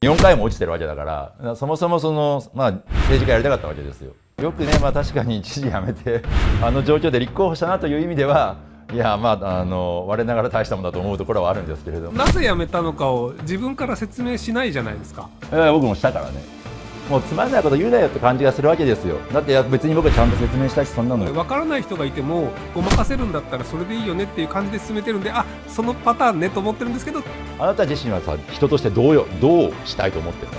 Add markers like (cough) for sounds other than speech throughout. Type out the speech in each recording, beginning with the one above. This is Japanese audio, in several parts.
4回も落ちてるわけだからそもそもその、まあ、政治家やりたかったわけですよ。よくね、まあ、確かに知事辞めて (laughs) あの状況で立候補したなという意味ではいやまああの我ながら大したものだと思うところはあるんですけれどもなぜ辞めたのかを自分から説明しないじゃないですか。えー、僕もしたからねもうつまんないこと言うなよって感じがするわけですよだって別に僕はちゃんと説明したしそんなの分からない人がいてもごまかせるんだったらそれでいいよねっていう感じで進めてるんであそのパターンねと思ってるんですけどあなた自身はさ人としてどうよどうしたいと思ってるの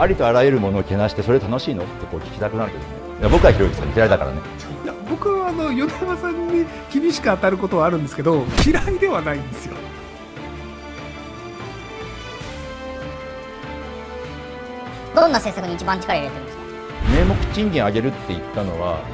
ありとあらゆるものをけなしてそれ楽しいのってこう聞きたくなるけどねいや僕はひろゆきさん嫌いだからねいや僕はあの米山さんに厳しく当たることはあるんですけど嫌いではないんですよどんな政策に一番力入れてるんですか名目賃金上げるって言ったのは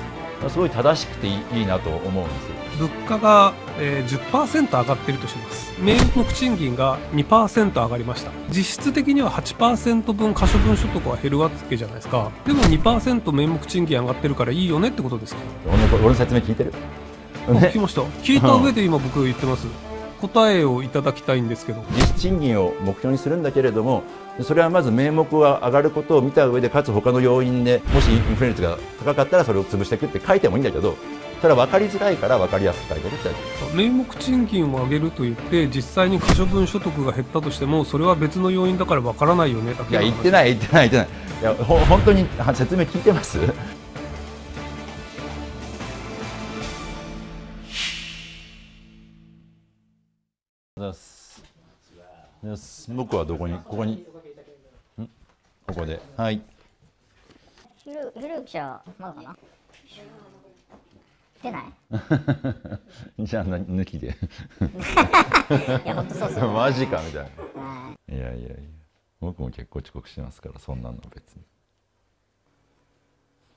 すごい正しくていいなと思うんですよ物価が、えー、10%上がってるとします名目賃金が2%上がりました実質的には8%分可処分所得は減るわけじゃないですかでも2%名目賃金上がってるからいいよねってことですか俺の説明聞いてる、聞きました聞いた上で今僕言ってます、答えをいただきたいんですけど実質賃金を目標にするんだけれどもそれはまず名目が上がることを見た上でかつ他の要因でもしインフレ率が高かったらそれを潰していくって書いてもいいんだけどただ分かりづらいから分かりやすく書いてるって名目賃金を上げると言って実際に可処分所得が減ったとしてもそれは別の要因だから分からないよねいや言ってない言ってない言ってないいやほ本当に説明聞いてます僕はどこにここにここではいゆるゆるきゃまだかな出ない (laughs) じゃあ抜きで (laughs) いや本当そうそう。(laughs) マジかみたいな、いやいやいや僕も結構遅刻してますからそんなの別に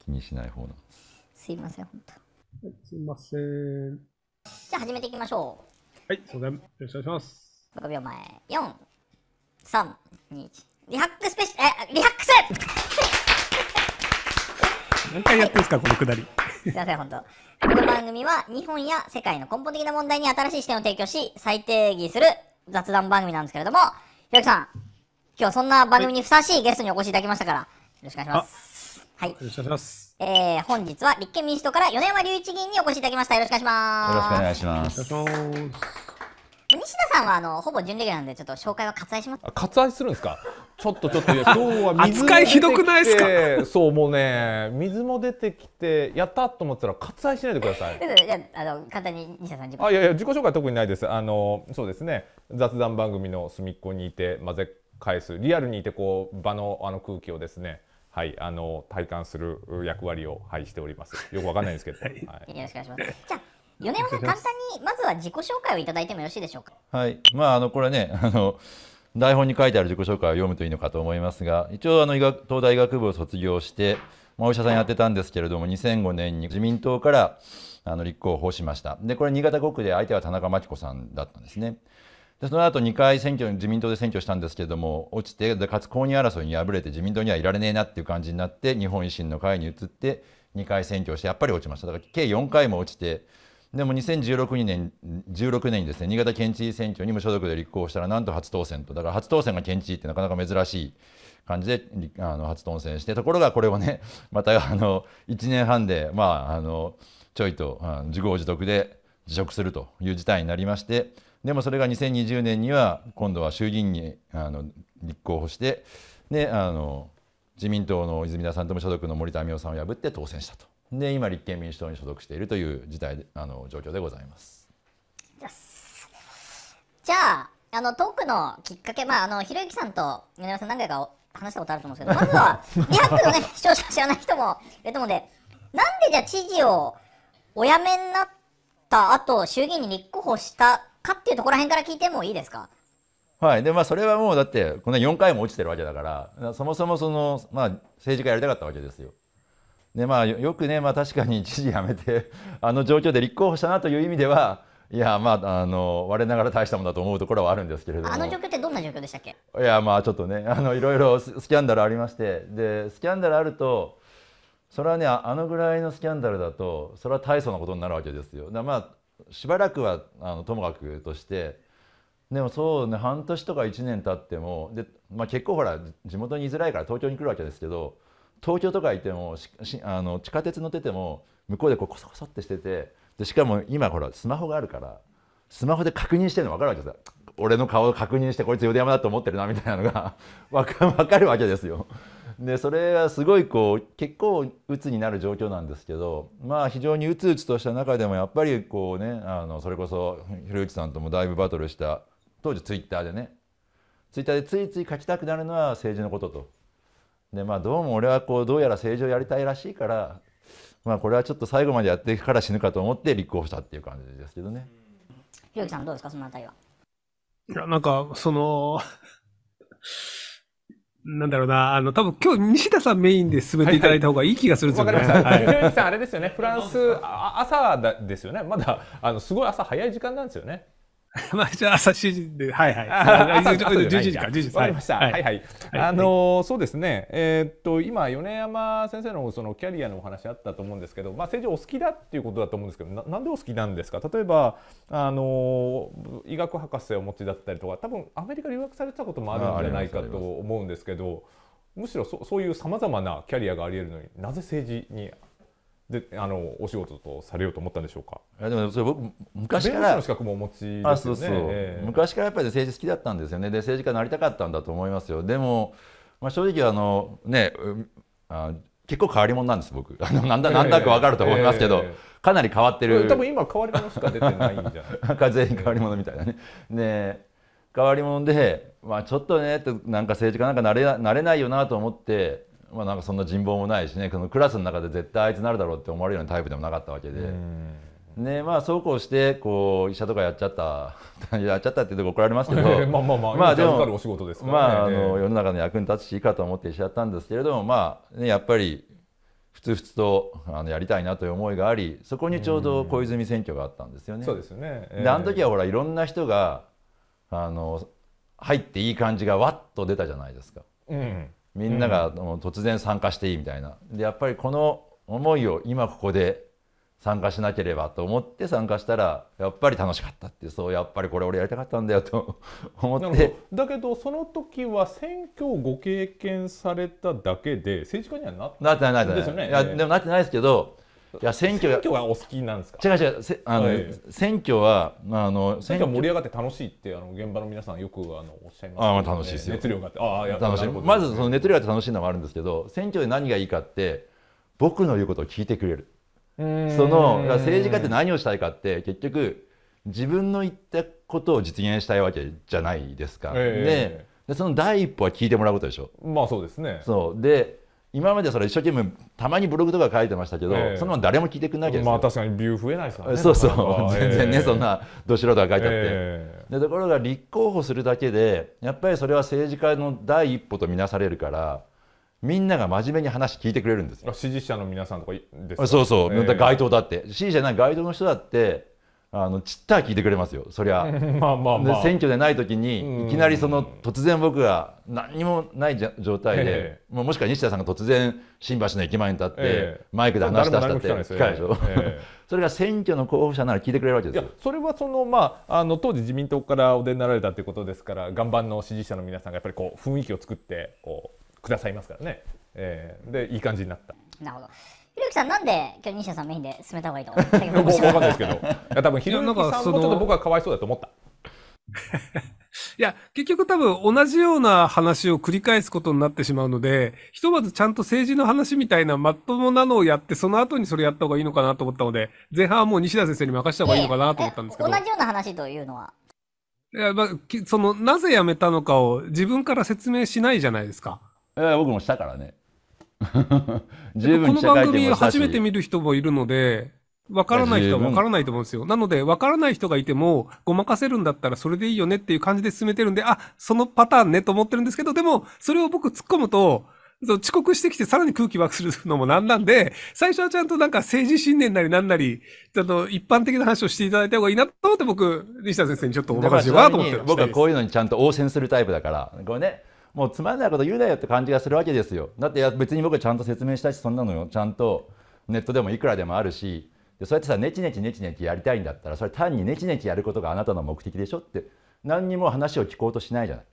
気にしない方なんですすいません本当すいませんじゃあ始めていきましょうはいそれでよろしくお願いします6秒前4 3、2、1。リハックスペシえ、リハックス (laughs) 何回やってるんですか、このくだり。すいません、本当。この番組は日本や世界の根本的な問題に新しい視点を提供し、再定義する雑談番組なんですけれども、ひろきさん、今日そんな番組にふさわしいゲストにお越しいただきましたから、よろしくお願いします。はい。よろしくお願いします。えー、本日は立憲民主党から米山隆一議員にお越しいただきました。よろしくお願いします。よろしくお願いします。よろしくお願いします。西田さんはあのほぼ準レギュラーなんでちょっと紹介は割愛します割愛するんですかちょっとちょっと (laughs) 今日は水扱いひどくないですかそうもうね水も出てきてやったと思ったら割愛しないでくださいいやあの簡単に西田さん自己紹介。あいやいや自己紹介特にないですあのそうですね雑談番組の隅っこにいて混ぜ返すリアルにいてこう場のあの空気をですねはい、あの体感する役割を、はい、しております。よくわかんないんですけど。はい、よろしくお願いします。じゃ米山さん、簡単に、まずは自己紹介をいただいてもよろしいでしょうか。はい、まあ、あの、これね、あの、台本に書いてある自己紹介を読むといいのかと思いますが一応あの医学東大医学部を卒業して、まあ、お医者さんやってたんですけれども2005年に自民党からあの立候補しましたでこれ新潟5区で相手は田中真紀子さんだったんですねでその後2回選挙自民党で選挙したんですけれども落ちてかつ公認争いに敗れて自民党にはいられねえなっていう感じになって日本維新の会に移って2回選挙してやっぱり落ちましただから計4回も落ちてでも2016年 ,16 年にですね新潟県知事選挙に無所属で立候補したらなんと初当選とだから初当選が県知事ってなかなか珍しい感じであの初当選してところがこれをね (laughs) またあの1年半でまああのちょいと自業自得で辞職するという事態になりましてでもそれが2020年には今度は衆議院にあの立候補してあの自民党の泉田さんと無所属の森田美夫さんを破って当選したと。で今立憲民主党に所属しているという事態あの状況でございます。じゃああのトークのきっかけ、まあ、あのひろゆきさんと米さん何回か話したことあると思うんですけど、まずは200の、ね、視聴者知らない人もいると思うんで、なんでじゃあ知事をお辞めになった後衆議院に立候補したかっていうところらんから聞いてもいいですか。はいでまあ、それはもうだってこの四4回も落ちてるわけだからそもそもその、まあ、政治家やりたかったわけですよでまあ、よくね、まあ、確かに知事辞めて、(laughs) あの状況で立候補したなという意味では、いや、まあ、あの、我ながら大したものだと思うところはあるんですけれども。あの状況ってどんな状況でしたっけいや、まあ、ちょっとね、(laughs) あの、いろいろスキャンダルありまして、で、スキャンダルあると、それはね、あのぐらいのスキャンダルだと、それは大層なことになるわけですよ。だまあ、しばらくは、あの、ともかくとして、でもそうね、半年とか1年経っても、で、まあ、結構ほら、地元に居づらいから東京に来るわけですけど、東京とか行ってもあの地下鉄乗ってても向こうでこうコソコソってしててでしかも今ほらスマホがあるからスマホで確認してるの分かるわけですよ俺の顔を確認してこいつ淀山だと思ってるなみたいなのが分 (laughs) かるわけですよ。でそれはすごいこう結構鬱になる状況なんですけどまあ非常にうつうつとした中でもやっぱりこうねあのそれこそひろゆきさんともだいぶバトルした当時ツイッターでねツイッターでついつい書きたくなるのは政治のこととでまあどうも俺はこうどうやら政治をやりたいらしいからまあこれはちょっと最後までやってから死ぬかと思って立候補したっていう感じですけどね。ひろきさんどうですかそのあたりは。いやなんかその (laughs) なんだろうな、あの、多分今日西田さんメインで進めていただいた方がいい気がするんですよね。はいはい、はい、さん、あれですよね、フランス、あ朝ですよね、まだ、あの、すごい朝早い時間なんですよね。毎 (laughs) あ、朝7時で、はいはい。朝11時か、11時わかりました。はいはい。あの、そうですね。えっと、今、米山先生のそのキャリアのお話あったと思うんですけど、まあ、政治お好きだっていうことだと思うんですけど、なんでお好きなんですか例えば、あの、医学博士をお持ちだったりとか、多分アメリカ留学されたこともあるんじゃないかと思うんですけど、むしろそそういうさまざまなキャリアがありえるのになぜ政治にであのお仕事とされようと思ったんでしょうかいやでもそれ僕昔からの資格もお持ち、ね、あそうそう、えー、昔からやっぱり政治好きだったんですよねで政治家になりたかったんだと思いますよでも、まあ、正直あのねあ結構変わり者なんです僕あの (laughs) なんだなんだかわかると思いますけど、えーえー、かなり変わってる多分今変わり者しか出てないんじゃない (laughs) 全員変わり者みたいなねね変わり者で、まあ、ちょっとねなんか政治家なんかなれなれないよなと思ってまあ、なんかそんな人望もないしねこのクラスの中で絶対あいつなるだろうって思われるようなタイプでもなかったわけで。ねまあ、そうこうしてこう医者とかやっちゃった (laughs) やっちゃったっていうと怒られますけどまあまあまあ、まあ、でも、まあ、あ世の中の役に立つしいいかと思って医者やったんですけれども、まあね、やっぱりふつふつとあのやりたいなという思いがありそこにちょうど小泉選挙があったんですよね。そうですね、えー、であの時はほらいろんな人があの入っていい感じがわっと出たじゃないですか。うんみんなが突然参加していいみたいな、でやっぱりこの思いを今ここで参加しなければと思って参加したらやっぱり楽しかったってそうやっぱりこれ俺やりたかったんだよと (laughs) 思ってだけどその時は選挙をご経験されただけで政治家にはなってないですよね。いやでもなってないですけどいや選挙選挙がお好きなんですか違う違うあの、はい、選挙はあの選挙盛り上がって楽しいってあの現場の皆さんよくあのおっしゃいます、ね、あ、まあ、楽しいですよ熱量があってああや楽しいまずその熱量があって楽しいのもあるんですけど選挙で何がいいかって僕の言うことを聞いてくれるその政治家って何をしたいかって結局自分の言ったことを実現したいわけじゃないですか、えー、でその第一歩は聞いてもらうことでしょまあそうですねそうで今までそれ一生懸命たまにブログとか書いてましたけど、えー、そのまま誰も聞いてくれないですよ、まあ、確かにビュー増えないですからね (laughs) そうそう全然ね、そんなど素人が書いてあって、えー、でところが立候補するだけでやっぱりそれは政治家の第一歩とみなされるからみんなが真面目に話聞いてくれるんです支持者の皆さんとかそうそう、えー、街頭だって支持者ない街頭の人だってあのちったら聞いてくれますよそりゃ (laughs) まあまあ、まあ、選挙でない時にいきなりその突然僕が何にもない状態で、ええ、もしくは西田さんが突然新橋の駅前に立って、え、マイクで話し出したって機会でしょ、(laughs) それが選挙の候補者なら聞いてくれるわけですよそれはその、まあ、あの当時自民党からお出になられたということですから岩盤の支持者の皆さんがやっぱりこう雰囲気を作ってこうくださいますからね、ええ、でいい感じになった。なるほどゆきさん、なんで今日西田さんメインで進めた方がいいと思う (laughs) 僕わかんないですけど、いや多分ひろゆきさんもちょっと僕はかわいそうだと思った。(laughs) いや、結局多分同じような話を繰り返すことになってしまうので、ひとまずちゃんと政治の話みたいなまともなのをやって、その後にそれやった方がいいのかなと思ったので、前半はもう西田先生に任した方がいいのかなと思ったんですけど。同じような話というのはいや、まあ、その、なぜ辞めたのかを自分から説明しないじゃないですか。僕もしたからね。(laughs) 十分この番組初めて見る人もいるので、わからない人はわからないと思うんですよ。なので、わからない人がいても、ごまかせるんだったらそれでいいよねっていう感じで進めてるんで、あ、そのパターンねと思ってるんですけど、でも、それを僕突っ込むと、遅刻してきてさらに空気湧くするのもなんなんで、最初はちゃんとなんか政治信念なりなんなり、ちょっと一般的な話をしていただいた方がいいなと思って僕、西田先生にちょっとお任せようかなと思って僕はこういうのにちゃんと応戦するタイプだから、これね、もうつまんないこと言うなよって感じがするわけですよだっていや別に僕はちゃんと説明したしそんなのよちゃんとネットでもいくらでもあるしでそうやってさネチネチネチネチやりたいんだったらそれ単にネチネチやることがあなたの目的でしょって何にも話を聞こうとしないじゃない。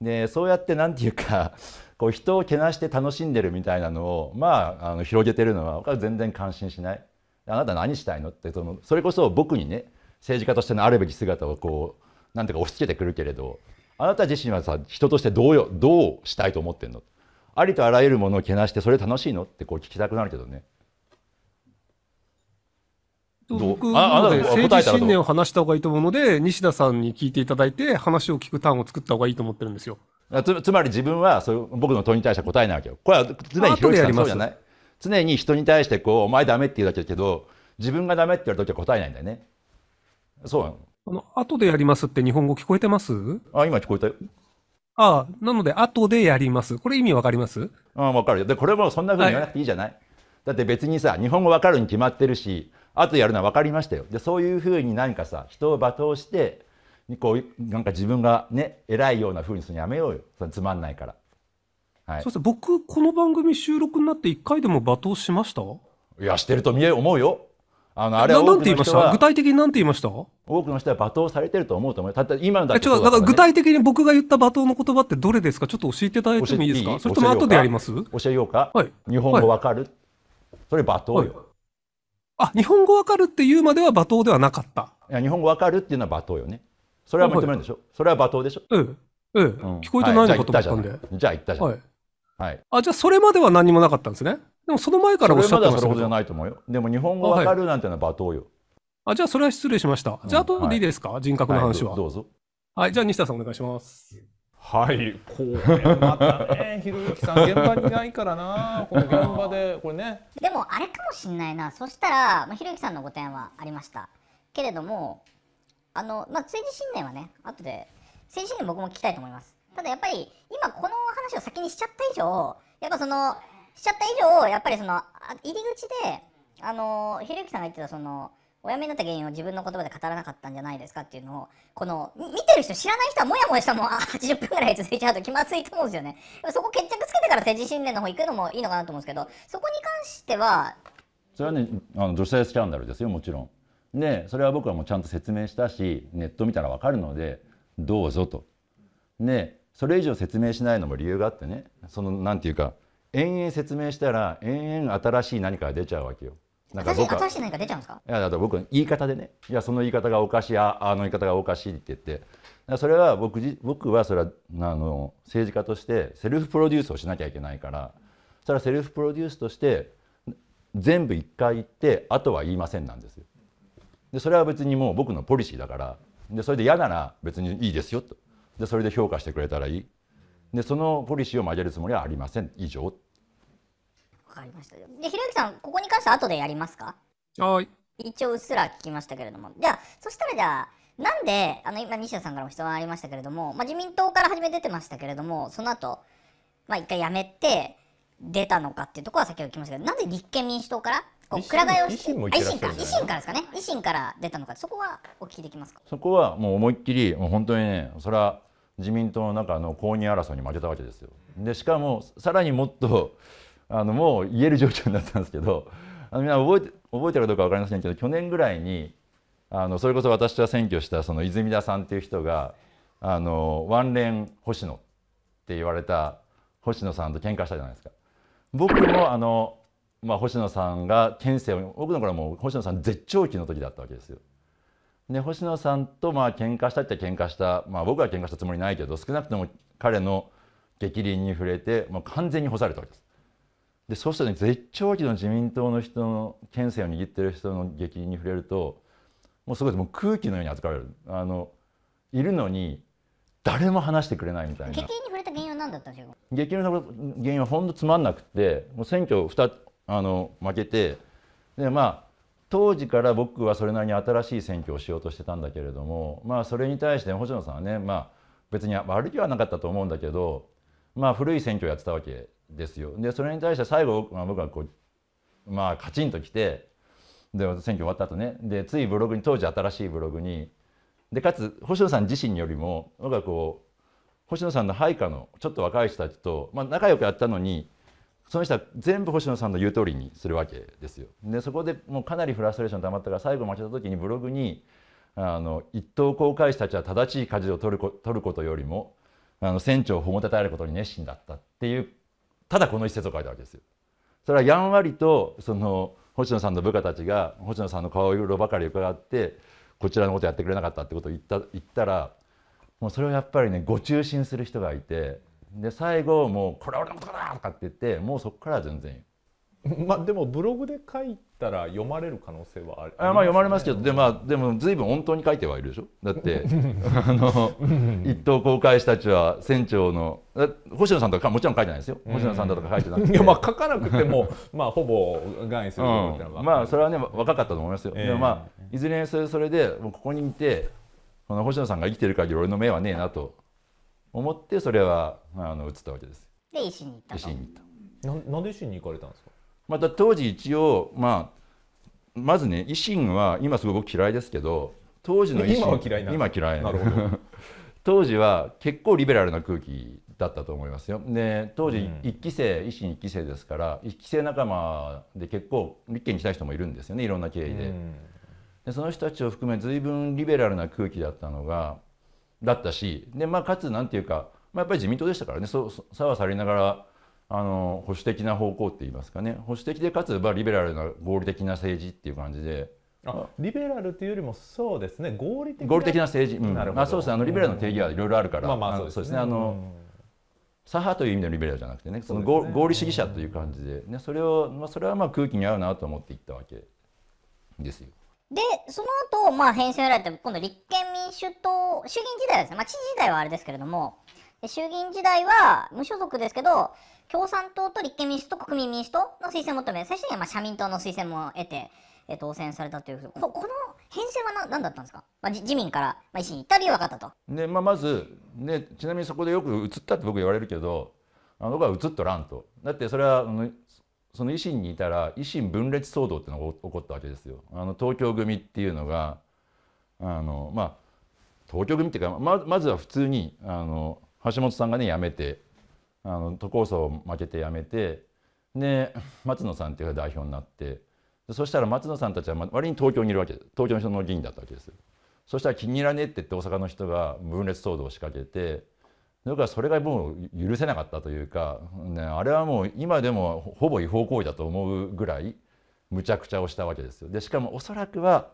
でそうやって何て言うか (laughs) こう人をけなして楽しんでるみたいなのをまああの広げてるのは僕は全然感心しない。あなた何したいのってそのそれこそ僕にね政治家としてのあるべき姿をこうなんていうか押し付けてくるけれどあなた自身はさ人としてどうよどうしたいと思ってんのありとあらゆるものをけなしてそれ楽しいのってこう聞きたくなるけどね。僕なので政治信念を話した方がいいと思うので西田さんに聞いていただいて話を聞くターンを作った方がいいと思ってるんですよ。つつまり自分はそう僕の問いに対して答えないわけよ。これは常に広げそうじゃない常に人に対してこうお前ダメって言うだけだけど自分がダメって言われた時は答えないんだよね。そうこの後でやりますって日本語聞こえてますあ、今聞こえたよ。ああ、なので後でやります。これ意味わかりますあわかるよ。で、これもそんなふうに言わなくていいじゃない、はい、だって別にさ、日本語わかるに決まってるし、後やるのは分かりましたよ。で、そういうふうに何かさ、人を罵倒して、こう、なんか自分がね、偉いようなふうにするのやめようよ。そつまんないから。はい。そうです僕、この番組収録になって1回でも罵倒しましたいや、してると見え、思うよ。あのあれはなんて言いました具体的になんて言いました多くの人は罵倒されてると思うと思うたった今のだけ、ね、だから具体的に僕が言った罵倒の言葉ってどれですかちょっと教えていただいてもいいですかそれとも後でやります教えようか、はい、日本語わかる、はい、それ罵倒よ、はい、あ日本語わかるって言うまでは罵倒ではなかったいや日本語わかるっていうのは罵倒よねそれは認めるんでしょ、はい、それは罵倒でしょうん。ええ、うん、聞こえてないのかと思ったんで、じゃあ言ったじゃんはい、はい、あじゃあそれまでは何もなかったんですねでもその前からおっしゃってましたけど。それまだそれほどじゃないと思うよ。でも日本語わかるなんてのは罵倒よ。あ、はい、じゃあそれは失礼しました。じゃあ後でいいですか、うんはい、人格の話は、はいど。うぞ。はい、じゃあ西田さんお願いします。はい、これまたね、(laughs) ひろゆきさん、現場にないからな、この現場で、これね。でも、あれかもしれないな、そしたら、まあ、ひろゆきさんのご提案はありました。けれども、あの、まあ、政治信念はね、後で、政治信念僕も聞きたいと思います。ただやっぱり、今この話を先にしちゃった以上、やっぱその、しちゃった以上、やっぱりその、入り口で、あの、ひろゆきさんが言ってた、その、お辞めになった原因を自分の言葉で語らなかったんじゃないですかっていうのを、この、見てる人、知らない人はもやもやしたもう80分ぐらい続いちゃうと気まずいと思うんですよね。そこ決着つけてから政治信念の方行くのもいいのかなと思うんですけど、そこに関しては。それはね、あの女性スキャンダルですよ、もちろん。で、それは僕はもうちゃんと説明したし、ネット見たらわかるので、どうぞと。で、それ以上説明しないのも理由があってね、その、なんていうか、延々説明したら延々新しい何かが出ちゃうわけよ。なんか新しい何か出ちゃうんですかいやだから僕言い方でねいやその言い方がおかしいああの言い方がおかしいって言ってそれは僕僕はそれはあの政治家としてセルフプロデュースをしなきゃいけないからそれはセルフプロデュースとして全部一回言ってあとは言いませんなんですよ。でそれは別にもう僕のポリシーだからでそれで嫌なら別にいいですよとでそれで評価してくれたらいいでそのポリシーを交えるつもりはありません以上わかりましたでひろゆきさんここに関しては後でやりますかはい一応うっすら聞きましたけれどもじゃあそしたらじゃあなんであの今西田さんからも質問ありましたけれども、まあ、自民党から初め出てましたけれどもその後まあ一回辞めて出たのかっていうところは先ほど聞きましたけどなぜ立憲民主党からこうくら替えをして維新維新か維新からですかね維新から出たのかそこはお聞きできますかそこはもう思いっきりもう本当にねそれは自民党の中の公認争いに負けたわけですよ。でしかもさらにもっとあのもう言える状況になったんですけどあのみんな覚えて覚えてるかどうか分かりませんけど去年ぐらいにあのそれこそ私が選挙したその泉田さんっていう人があのワンレン星野って言われた星野さんと喧嘩したじゃないですか。僕もあのまあ、星野さんが県政を僕の頃はもう星野さん絶頂期の時だったわけですよ。で星野さんとまあ喧嘩したって喧嘩した、まあ、僕は喧嘩したつもりないけど少なくとも彼の逆鱗に触れてもう完全に干されたわけです。でそうすると、ね、絶頂期の自民党の人の県政を握ってる人の逆鱗に触れるともうすごいもう空気のように扱われるあのいるのに誰も話してくれないみたいな激鱗に触れた原因は何だったんですか激鱗の原因はほんとつまんなくてもう選挙2あの負けてでまあ当時から僕はそれなりに新しい選挙をしようとしてたんだけれども、まあ、それに対して星野さんはね、まあ、別に悪気はなかったと思うんだけど、まあ、古い選挙をやってたわけですよ。でそれに対して最後、まあ、僕はこう、まあ、カチンときてで選挙終わった後ねでついブログに当時新しいブログにでかつ星野さん自身よりも僕はこう星野さんの配下のちょっと若い人たちと、まあ、仲良くやったのにその人は全部星野さんの言う通りにするわけですよ。でそこでもうかなりフラストレーション溜まったから最後負けた時にブログにあの一等航海士たちは正しい舵を取る取ることよりもあの船長を保もたたえることに熱心だったっていうただこの一節を書いたわけですよ。それはやんわりとその星野さんの部下たちが星野さんの顔色ばかり伺ってこちらのことやってくれなかったってことを言った言ったらもうそれはやっぱりねご中心する人がいてで最後もう「これ俺のことだ!」とかって言ってもうそこから全然まあでもブログで書いたら読まれる可能性はありま,、あ読まれますけどで,、まあ、でも随分本当に書いてはいるでしょだってあの一等航海士たちは船長の星野さんとかもちろん書いてないですよ星野さんだとか書いてなくて、いやまあ書かなくても (laughs) まあほぼ願にするみたいな、うん、まあそれはね若かったと思いますよ、えー、でもまあいずれにせよそれでここにいてこの星野さんが生きてる限り俺の目はねえなと思ってそれはあの移ったわけです。で石に行った石に行ったな。なんで石に行かれたんですか。また当時一応まあまずね維新は今すごく嫌いですけど当時の維新今は嫌いな今嫌いなるほど (laughs) 当時は結構リベラルな空気だったと思いますよ。で当時一期生、うん、維新一期生ですから一期生仲間で結構立憲に来た人もいるんですよねいろんな経緯で。うん、でその人たちを含め随分リベラルな空気だったのがだったしで、まあ、かつなんていうか、まあ、やっぱり自民党でしたからねそう差はされながらあの保守的な方向って言いますかね保守的でかつ、まあ、リベラルな合理的な政治っていう感じで。あリベラルというよりもそうですね合理的合理的な政治、うん、なるあそうですねあのリベラルの定義はいろいろあるから、まあそうですね、あの、左派という意味のリベラルじゃなくてねその合、ね、合理主義者という感じで、ね、それを、まあ、それはまあ空気に合うなと思っていったわけですよ。で、その後、まあ、編成を得られて、今度立憲民主党、衆議院時代はですね、まあ、知事時代はあれですけれども、衆議院時代は無所属ですけど、共産党と立憲民主党と国民民主党の推薦を求め、最終的にはまあ社民党の推薦も得て、え当選されたという、ここの編成は何だったんですか、まあ、自民から、まあ、維新に行った理由分かったと。で、まあ、まず、ね、ちなみにそこでよく移ったって僕言われるけど、あの僕は移っとらんと。だってそれはその維新にいたら維新分裂騒動ってのが起こったわけですよ。あの東京組っていうのがあのまあ東京組っていうかままずは普通にあの橋本さんがね辞めてあの都構想を負けて辞めてで松野さんっていう代表になってそしたら松野さんたちは割に東京にいるわけです東京の人の議員だったわけです。そしたら気に入らねえって言って大阪の人が分裂騒動を仕掛けてだからそれがもう許せなかったというか、ね、あれはもう今でもほぼ違法行為だと思うぐらいむちゃくちゃをしたわけですよ。でしかもおそらくは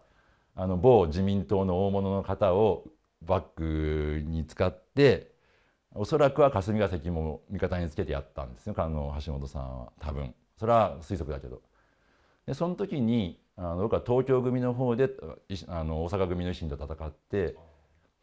あの某自民党の大物の方をバックに使っておそらくは霞が関も味方につけてやったんですよあの橋本さんは多分それは推測だけど。でその時にあの僕は東京組の方であの大阪組の維新と戦って。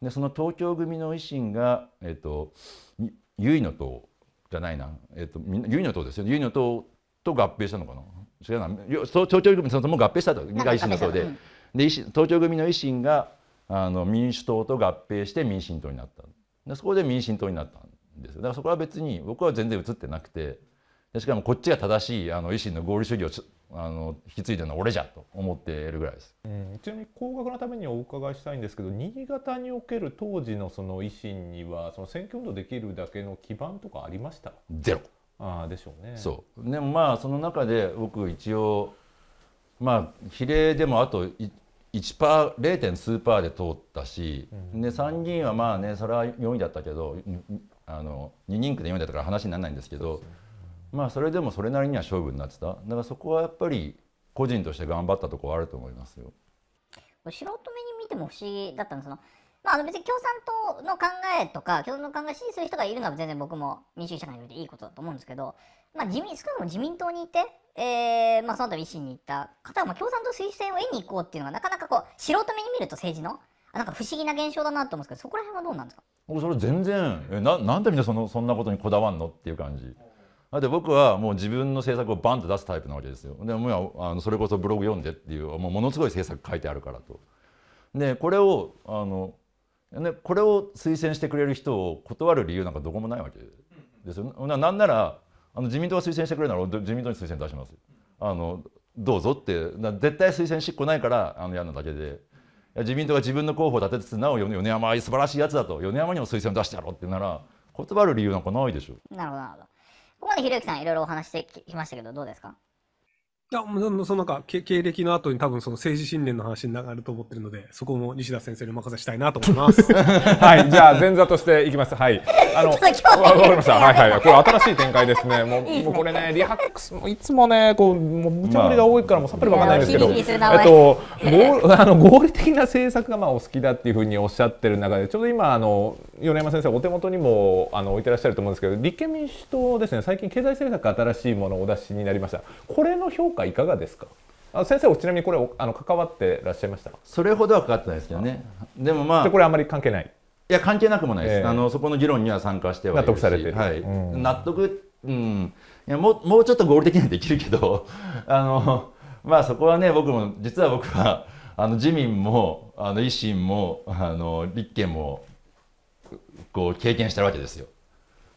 でその東京組の維新が、えーと、と唯の党じゃないな、えーと、と唯の党ですよ唯の党と合併したのかな違うな東京組そのとも合併したとが維新の党でうん、で東京組の維新があの民主党と合併して民進党になったでそこで民進党になったんですだからそこは別に僕は全然映ってなくてでしかもこっちが正しいあの維新の合理主義をあの引き継いでるのは俺じゃと思っているぐらいです、うん、ちなみに高額のためにお伺いしたいんですけど新潟における当時のその維新にはその選挙運動できるだけの基盤とかありましたゼロあでしょうねそうでもまあその中で僕一応まあ比例でもあと1パー 0. 数パーで通ったし、うん、で参議院はまあねそれは4位だったけどあの2人区で4位だったから話にならないんですけど。そうそうまあそれでもそれなりには勝負になってただからそこはやっぱり個人として頑張ったところあると思いますよ。素人目に見ても不思議だったのそのまあ、あの別に共産党の考えとか、共産党の考え支持する人がいるのは全然僕も民主主義社会においいことだと思うんですけど、まあ、自民、少なくとも自民党にいて、えー、まあ、その度維新に行った方は、まあ、共産党推薦を得に行こうっていうのが、なかなかこう、素人目に見ると政治の、なんか不思議な現象だなと思うんですけど、そこら辺はどうなんですか僕、それ全然、えななんでみんなそのそんなことにこだわんのっていう感じ。だって僕はもう自分の制作をバンと出すタイプなわけですよでもあのそれこそブログ読んでっていうもうものすごい制作書いてあるからと。でこれをあのでこれを推薦してくれる人を断る理由なんかどこもないわけですよ。なんならあの自民党が推薦してくれるなら自民党に推薦出します。あのどうぞって絶対推薦しっこないからあの嫌なだけで自民党が自分の候補を立てつつなお米山は素晴らしいやつだと米山にも推薦を出してやろうってなら断る理由なんかないでしょ。なるほどここまでひろゆきさんいろいろお話してきましたけど、どうですかいや、もうそのなんか経歴の後に多分その政治信念の話になると思ってるので、そこも西田先生にお任せしたいなと思います。(laughs) はい、じゃあ前座としていきます。はい。あの、(laughs) わかりました。はいはい。これ新しい展開ですね。もう、いいね、もうこれね、リハックスもいつもね、こう、もう無茶ぶりが多いから、もうさっぱりわかんないんですけど、まあ、えっと、合 (laughs) あの合理的な政策がまあお好きだっていうふうにおっしゃってる中で、ちょうど今、あの、米山先生お手元にもあの置いてらっしゃると思うんですけど立憲民主党ですね最近経済政策新しいものをお出しになりましたこれの評価いかがですかあ先生ちなみにこれあの関わってらっしゃいましたそれほどはかかってないですよねでもまあこれあまり関係ないいや関係なくもないです、えー、あのそこの議論には参加してはい納得されてはい、うん、納得うんいやもうもうちょっと合理的にはできるけど (laughs) あのまあそこはね僕も実は僕はあの自民もあの維新もあの立憲もこう経験してるわけですよ。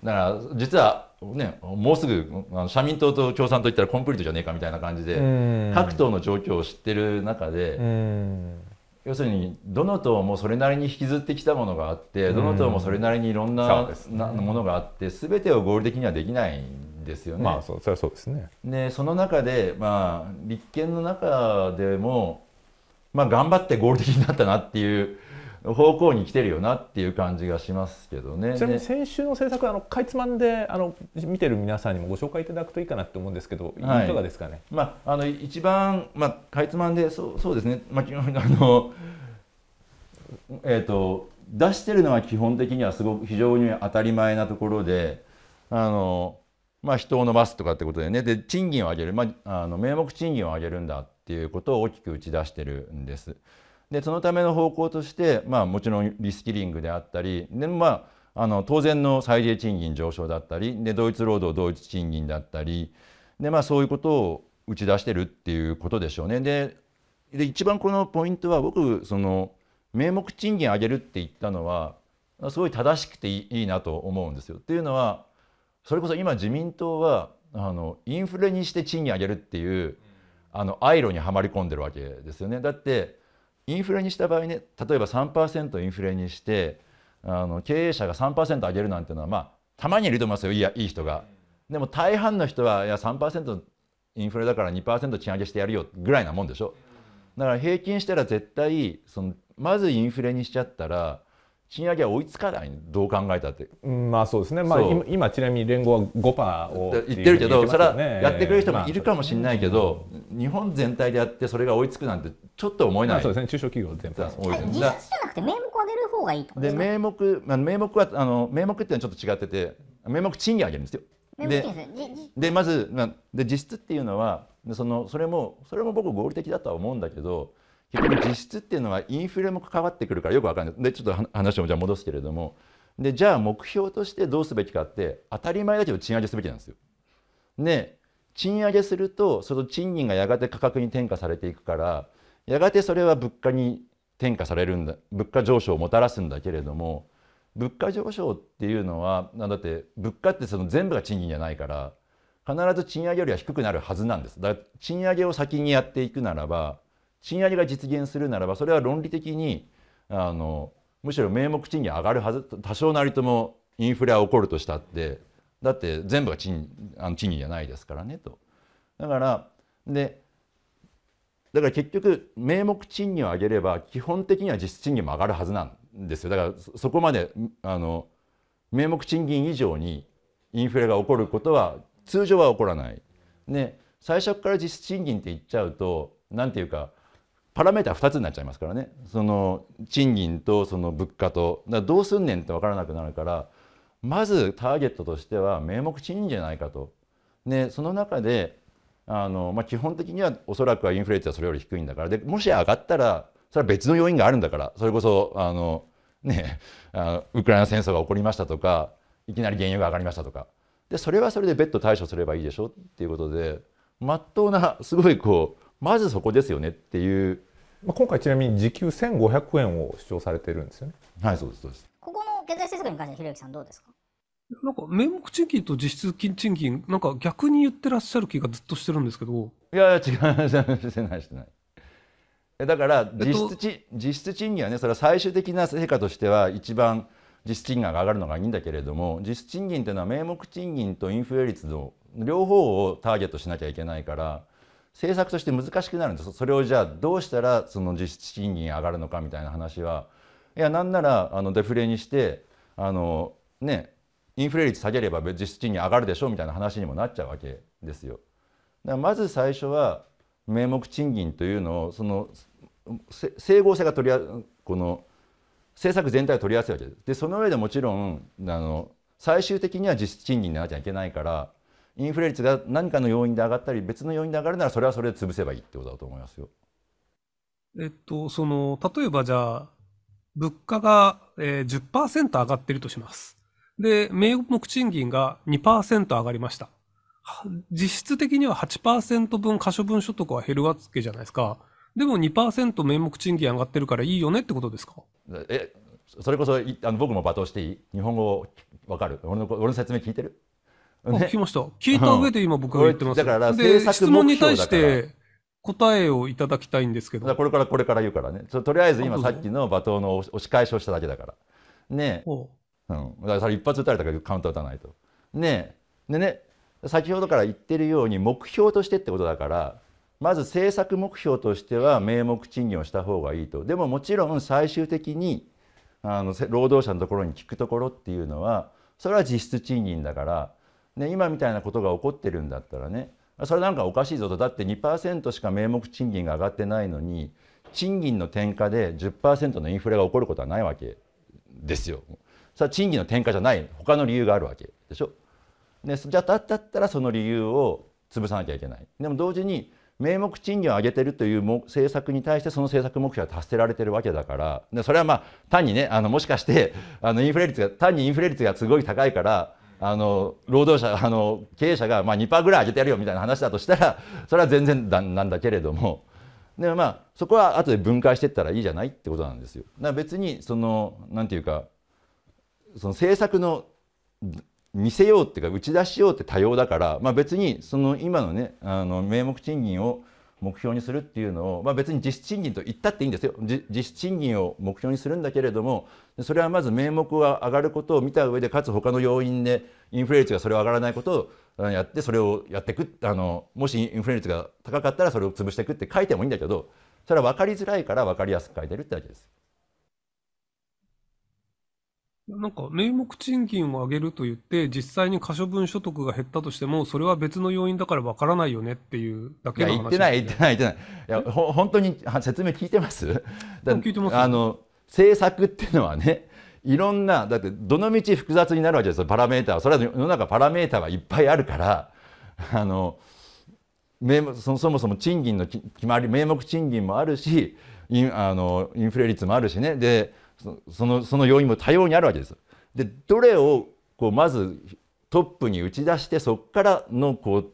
だから実はねもうすぐ社民党と共産党いったらコンプリートじゃねえかみたいな感じで各党の状況を知ってる中で要するにどの党もそれなりに引きずってきたものがあってどの党もそれなりにいろんなものがあって全てを合理的にはできないんですよね。まあそれはそうですねでその中で、まあ、立憲の中でも、まあ、頑張って合理的になったなっていう。方向に来てるよなっていう感じがしますけどね。ちなみに先週の政策あのかいつまんであの見てる皆さんにもご紹介いただくといいかなと思うんですけど、はい、いかがですかね。まああの一番まあかいつまんでそうそうですね。まあ (laughs) あのえっ、ー、と出してるのは基本的にはすごく非常に当たり前なところで、あのまあ人を伸ばすとかってことでね。で賃金を上げる、まああの名目賃金を上げるんだっていうことを大きく打ち出してるんです。でそのための方向として、まあ、もちろんリスキリングであったりで、まあ、あの当然の最低賃金上昇だったりで同一労働同一賃金だったりで、まあ、そういうことを打ち出してるっていうことでしょうね。でで一番このポイントは僕その名目賃金上げるって言ったのはすごい正しくていいなと思うんですよ。っていうのはそれこそ今自民党はあのインフレにして賃金上げるっていうあのアイロにはまり込んでるわけですよね。だってインフレにした場合ね例えば3%インフレにしてあの経営者が3%上げるなんていうのはまあたまにいると思いますよいやいい人が。でも大半の人はいや3%インフレだから2%賃上げしてやるよぐらいなもんでしょ。だから平均したら絶対そのまずインフレにしちゃったら賃上げは追いつかないどう考えたって、うん、まあそうですね、まあ、今ちなみに連合は5%を言ってるけど、ね、それはやってくれる人もいるかもしれないけど、まあね、日本全体でやってそれが追いつくなんてちょっと思えない、まあ、そうですね中小企業全体多いですねなくて名目を上げる方がいいで名目、まあ、名目はあの名目っていうのはちょっと違ってて名目賃金上げるんですよででまずで実質っていうのはそのそれもそれも僕合理的だとは思うんだけど結局実質っていうのはインフレも関わってくるからよくわかんないでちょっと話をじゃあ戻すけれどもでじゃあ目標としてどうすべきかって当たり前だけど賃上げすべきなんですよ。で賃上げするとその賃金がやがて価格に転嫁されていくからやがてそれは物価に転嫁されるんだ物価上昇をもたらすんだけれども物価上昇っていうのはだって物価ってその全部が賃金じゃないから必ず賃上げよりは低くなるはずなんです。だから賃上げを先にやっていくならば賃上げが実現するならばそれは論理的にあのむしろ名目賃金上がるはず多少なりともインフレは起こるとしたってだって全部が賃あの賃金じゃないですからねと。だからでだから結局名目賃金を上げれば基本的には実質賃金も上がるはずなんですよだからそこまであの名目賃金以上にインフレが起こることは通常は起こらない。で最初から実質賃金って言っちゃうと何ていうかパラメータ2つになっちゃいますからねその賃金とその物価とだどうすんねんって分からなくなるからまずターゲットとしては名目賃金じゃないかと。でその中であの、まあ、基本的にはおそらくはインフレ率はそれより低いんだからでもし上がったらそれは別の要因があるんだからそれこそあの、ね、あウクライナ戦争が起こりましたとかいきなり原油が上がりましたとかでそれはそれで別途対処すればいいでしょっていうことでまっとうなすごいこうまずそこですよねっていうまあ、今回ちなみに時給1500円を主張されてるんですよね。はいそうですそうですここの経済政策に関してひろゆきさんどうですかなんか名目賃金と実質賃金、なんか逆に言ってらっしゃる気がずっとしてるんですけど。いやいや、違う、してない、してない。だから実質えっと、実質賃金はね、それは最終的な成果としては、一番実質賃金が上がるのがいいんだけれども、実質賃金というのは名目賃金とインフレ率の両方をターゲットしなきゃいけないから、政策として難しくなるんですそれをじゃあどうしたらその実質賃金上がるのかみたいな話はいやなんならあのデフレにしてあのねインフレ率下げれば実質賃金上がるでしょうみたいな話にもなっちゃうわけですよ。だからまず最初は名目賃金というのをその整合性が取りこの政策全体を取り合わせるわけです。でその上でもちろんあの最終的には実質賃金にならなきゃいけないからインフレ率が何かの要因で上がったり別の要因で上がるならそれはそれで潰せばいいってことだと思いますよ。えっと、その例えばじゃあ物価が、えー、10%上がってるとします。で、名目賃金が2%上がりました。実質的には8%分可処分所得は減るわけじゃないですか。でも2%名目賃金上がってるからいいよねってことですかえそれこそあの僕も罵倒していい日本語わかる俺の俺の説明聞いてる聞きました。聞いた上で今僕は言ってます。だから政策質問に対して答えをいただきたいんですけど。これからこれから言うからね。とりあえず今さっきの罵倒の押し返しをしただけだから。ねえ。うん、だからそれ一発打たれたからカウント打たないと。ねえ。でね、先ほどから言ってるように目標としてってことだから、まず政策目標としては名目賃金をした方がいいと。でももちろん最終的にあの労働者のところに聞くところっていうのは、それは実質賃金だから、ね、今みたいなことが起こってるんだったらねそれなんかおかしいぞとだって2%しか名目賃金が上がってないのに賃金の転嫁で10%のインフレが起こることはないわけですよ。それは賃金の転嫁じゃない他の理由があるわけでしょ。ね、じゃあだったらその理由を潰さなきゃいけない。でも同時に名目賃金を上げてるという政策に対してその政策目標は達せられてるわけだからでそれはまあ単にねあのもしかしてあのインフレ率が単にインフレ率がすごい高いからあの労働者 (laughs) あの経営者がまあ2%ぐらい上げてやるよみたいな話だとしたらそれは全然だなんだけれどもでまあそこは後で分解していったらいいじゃないってことなんですよ。だから別にそのなんていうかその政策の見せようっていうか打ち出しようって多様だから、まあ、別にその今のねあの名目賃金を目標にするっていうのを、まあ、別に実質賃金と言ったっていいんですよ実質賃金を目標にするんだけれどもそれはまず名目が上がることを見た上でかつ他の要因でインフレ率がそれを上がらないことをやってそれをやっていくあのもしインフレ率が高かったらそれを潰していくって書いてもいいんだけどそれは分かりづらいから分かりやすく書いてるってわけです。なんか名目賃金を上げると言って、実際に可処分所得が減ったとしても、それは別の要因だからわからないよねっていうだけの話、言ってない、言ってない、言ってない、いや本当に説明聞いてます聞いてますあの政策っていうのはね、いろんな、だってどの道複雑になるわけですよ、パラメーターは、それは世の中、パラメーターはいっぱいあるから、あのそそもそも賃金の決まり、名目賃金もあるし、インあのインフレ率もあるしね。でそのその要因も多様にあるわけです。でどれをこうまずトップに打ち出してそこからのこう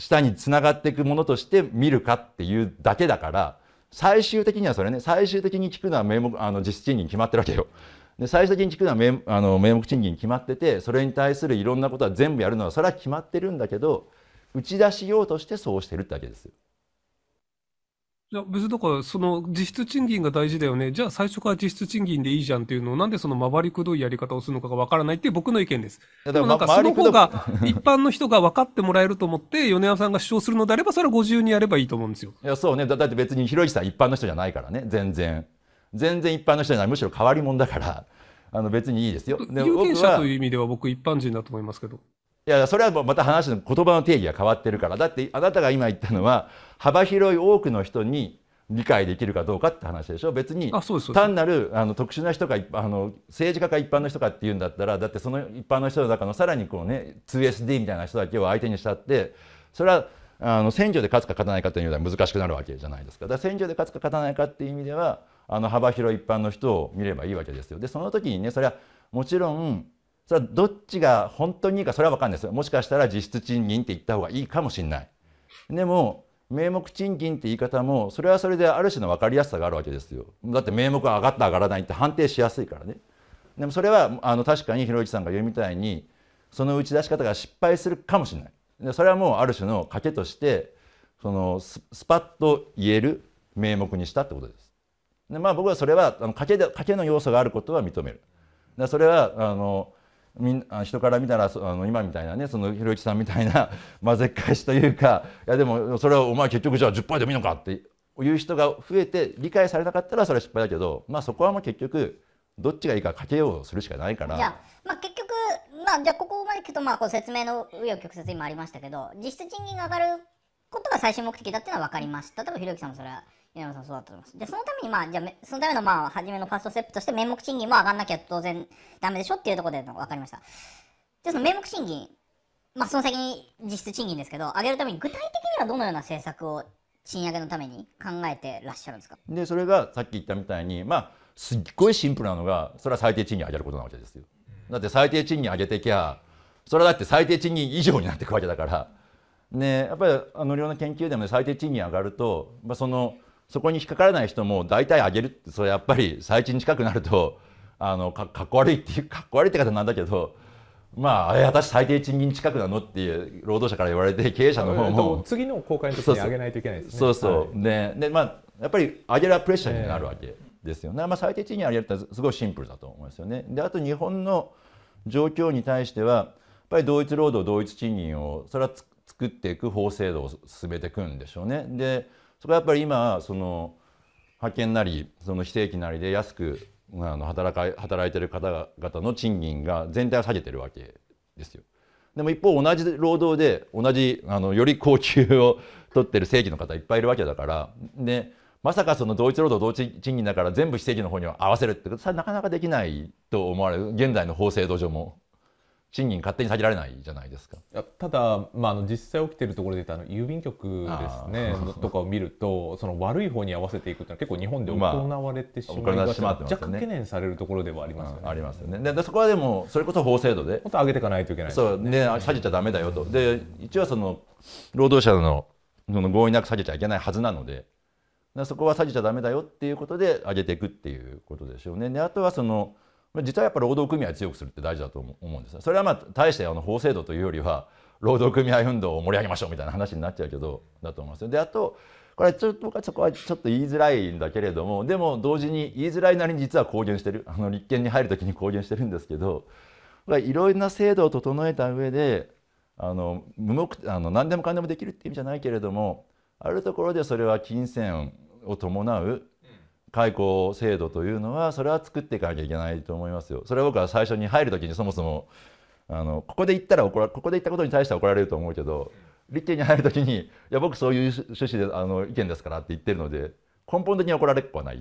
下につながっていくものとして見るかっていうだけだから最終的にはそれね最終的に聞くのは名目あの実質賃金決まってるわけよ。で最終的に聞くのは名あの名目賃金決まっててそれに対するいろんなことは全部やるのはそれは決まってるんだけど打ち出しようとしてそうしてるってわけですよ。いや別にだから、その実質賃金が大事だよね。じゃあ最初から実質賃金でいいじゃんっていうのを、なんでその回りくどいやり方をするのかがわからないっていう僕の意見です。でだもかなんらかその方が一般の人が分かってもらえると思って、米山さんが主張するのであれば、それはご自由にやればいいと思うんですよ。いやそうねだだって別にひろさん一般の人じゃないからね全然全然一般の人じゃないむしろ変わり者だからあの別にいいですよ有権者という意味では僕一般人だと思いますけど。いやそれはまた話の言葉の定義が変わってるからだってあなたが今言ったのは幅広い多くの人に理解できるかどうかって話でしょ別に単なるあの特殊な人があの政治家か一般の人かっていうんだったらだってその一般の人の中のさらにこうね 2SD みたいな人だけを相手にしたってそれはあの選挙で勝つか勝たないかというでは難しくなるわけじゃないですか。だから選挙で勝つか勝たないかっていう意味ではあの幅広い一般の人を見ればいいわけですよ。でその時にねそれはもちろんそれはどっちが本当にいいかそれは分かんないですよ。もしかしたら実質賃金って言った方がいいかもしれない。でも名目賃金って言い方もそれはそれである種の分かりやすさがあるわけですよだって名目は上がった上がらないって判定しやすいからねでもそれはあの確かにひろゆきさんが言うみたいにその打ち出し方が失敗するかもしれないでそれはもうある種の賭けとしてそのスパッと言える名目にしたってことですでまあ僕はそれはあの賭けで賭けの要素があることは認めるそれはあのみん人から見たらあの今みたいなねそのひろゆきさんみたいな (laughs) まぜっ返しというかいやでもそれはお前結局じゃあ10杯でもいいのかっていう人が増えて理解されなかったらそれは失敗だけど、まあ、そこはもう結局どっちがいいか賭けようするしかないから。まあ、結局、まあ、じゃあここまで聞くとまあこう説明の紆余曲折今ありましたけど実質賃金が上がることが最終目的だっていうのは分かります。例えばひろゆきさんもそれは平野さんそうだと思います。で、そのために、まあ、じゃあ、そのための、まあ、初めのファーストステップとして、名目賃金も上がんなきゃ当然ダメでしょっていうところで分かりました。で、その名目賃金、まあ、その先に実質賃金ですけど、上げるために具体的にはどのような政策を賃上げのために考えてらっしゃるんですかで、それがさっき言ったみたいに、まあ、すっごいシンプルなのが、それは最低賃金上げることなわけですよ。だって最低賃金上げていきゃ、それはだって最低賃金以上になっていくわけだから、ね、やっぱりあの量の研究でも、ね、最低賃金上がると、まあ、その、そこに引っかからない人も大体上げるってそれやっぱり最賃近くなるとあのかっこ悪いっていうかっこ悪いって方なんだけど。まあ、え私最低賃金近くなのっていう労働者から言われて経営者の方も次の公開の時に上げないといけないですね。そうそう、はい、ででまあやっぱり上げるプレッシャーになるわけですよね。えー、まあ、最低賃金上げるってすごいシンプルだと思いますよね。であと日本の状況に対してはやっぱり同一労働同一賃金をそれは作っていく法制度を進めていくんでしょうね。でそはやっぱり今その派遣なりその非正規なりで安くあの働か働いてる方々の賃金が全体を下げてるわけですよ。でも一方同じ労働で同じあのより高級を取ってる正規の方いっぱいいるわけだからでまさかその同一労働同一賃金だから全部非正規の方には合わせるってことはなかなかできないと思われる現在の法制度上も。賃金勝手に下げられないじゃないですか。ただ、まあ、あの実際起きてるところで言うとあの郵便局ですねとかを見るとその悪い方に合わせていくというのは結構日本で行われてしまう、がちな、まあ、ね、若干懸念されるところではありますよね。ありますよねでそこはでもそれこそ法制度でもっと上げていかないといけない、ね、そうね下げちゃだめだよと。で一応その労働者のその合意なく下げちゃいけないはずなので。そこは下げちゃだめだよっていうことで上げていくっていうことでしょうね。であとはその実はやっぱ労働組合強くするって大事だと思うんですそれはまあ大してあの法制度というよりは労働組合運動を盛り上げましょうみたいな話になっちゃうけどだと思いますであとこれちょっと僕はそこはちょっと言いづらいんだけれどもでも同時に言いづらいなりに実は公言してるあの立憲に入る時に公言してるんですけどいろいろな制度を整えた上であの無目あの何でもかんでもできるって意味じゃないけれどもあるところでそれは金銭を伴う解雇制度というのはそれは作っていかなきゃいけないと思いますよ。それは僕は最初に入る時にそもそもあのここで言ったら怒らここで言ったことに対しては怒られると思うけど立憲に入る時に「いや僕そういう趣旨であの意見ですから」って言ってるので根本的に怒られっこはないっ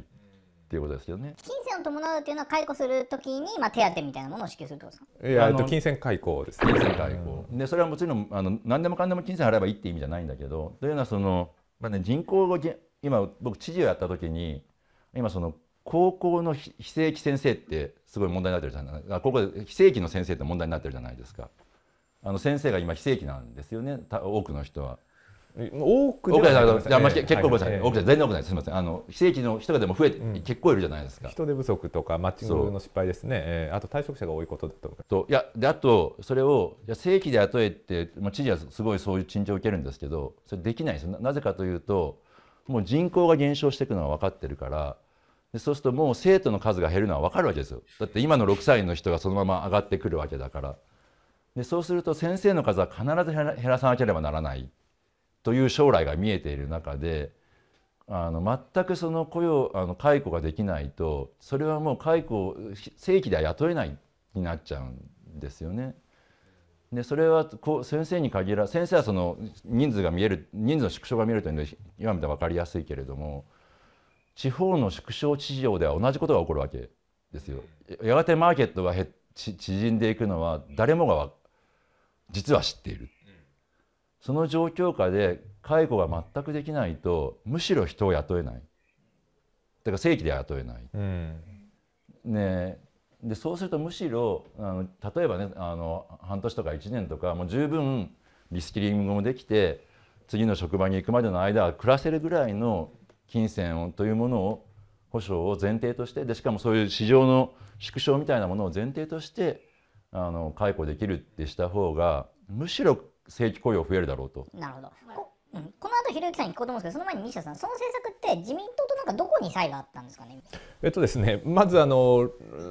ていうことですけどね。金銭を伴うというのは解雇するときに、まあ、手当みたいなものを支給するってことですかいや金銭解雇です、ね、金銭解雇でそれはもちろんあの何でもかんでも金銭払えばいいって意味じゃないんだけどというのはその、まあね、人口を今僕知事をやった時に今その高校の非正規先生ってすごい問題になってるじゃないですか高校で非正規の先生って問題になってるじゃないですかあの先生が今非正規なんですよね多くの人は。多くではない、まあ、結構ごめんない、多く全然多くないすみませんあの非正規の人がでも増えて、うん、結構いるじゃないですか人手不足とかマッチングの失敗ですね、えー、あと退職者が多いことだとといやであとそれを正規で雇えて、まあ、知事はすごいそういう陳情を受けるんですけどそれできないですなぜかというともう人口が減少していくのは分かってるからでそうするともう生徒の数が減るのは分かるわけですよだって今の6歳の人がそのまま上がってくるわけだからでそうすると先生の数は必ず減らさなければならないという将来が見えている中であの全くその雇用あの解雇ができないとそれはもう解雇正規では雇えないになっちゃうんですよね。でそれはこう先生に限ら先生はその人数が見える人数の縮小が見えるというのは今見たら分かりやすいけれども地方の縮小市場では同じことが起こるわけですよ。やがてマーケットが縮んでいくのは誰もが実は知っている。その状況下で介護が全くできないとむしろ人を雇えない。だから正規で雇えない。うん、ねでそうするとむしろあの例えばねあの半年とか1年とかもう十分リスキリングもできて次の職場に行くまでの間は暮らせるぐらいの金銭というものを保証を前提としてでしかもそういう市場の縮小みたいなものを前提としてあの解雇できるってした方がむしろ正規雇用増えるだろうと。なるほどこ,、うん、この後ひろゆきさんに聞こうと思うんですけどその前に西田さんその政策って自民党となんかどこに差異があったんですかねえっとですねまずあの